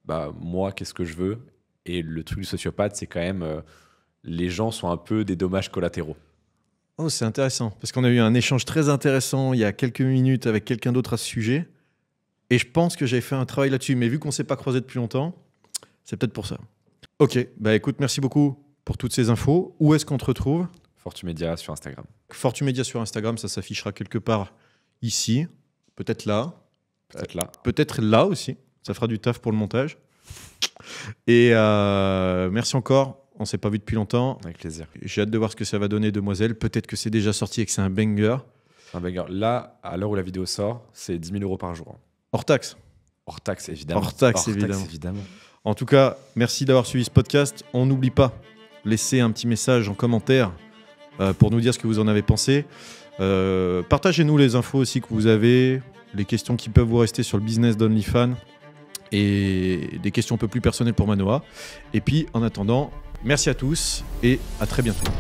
bah, moi, qu'est-ce que je veux Et le truc du sociopathe, c'est quand même euh, les gens sont un peu des dommages collatéraux. Oh, c'est intéressant, parce qu'on a eu un échange très intéressant il y a quelques minutes avec quelqu'un d'autre à ce sujet, et je pense que j'avais fait un travail là-dessus, mais vu qu'on ne s'est pas croisé depuis longtemps, c'est peut-être pour ça. Ok, bah écoute, merci beaucoup pour toutes ces infos. Où est-ce qu'on te retrouve Fortumedia sur Instagram. Fortumedia sur Instagram, ça s'affichera quelque part ici, peut-être là, Peut-être là. aussi. Ça fera du taf pour le montage. Et euh, merci encore. On s'est pas vu depuis longtemps. Avec plaisir. J'ai hâte de voir ce que ça va donner, Demoiselle. Peut-être que c'est déjà sorti et que c'est un banger. Un banger. Là, à l'heure où la vidéo sort, c'est 10 000 euros par jour. Hors taxe. Hors taxe, évidemment. Hors taxe, évidemment. En tout cas, merci d'avoir suivi ce podcast. On n'oublie pas, laissez un petit message en commentaire euh, pour nous dire ce que vous en avez pensé. Euh, partagez-nous les infos aussi que vous avez les questions qui peuvent vous rester sur le business d'OnlyFans et des questions un peu plus personnelles pour Manoa. Et puis en attendant, merci à tous et à très bientôt.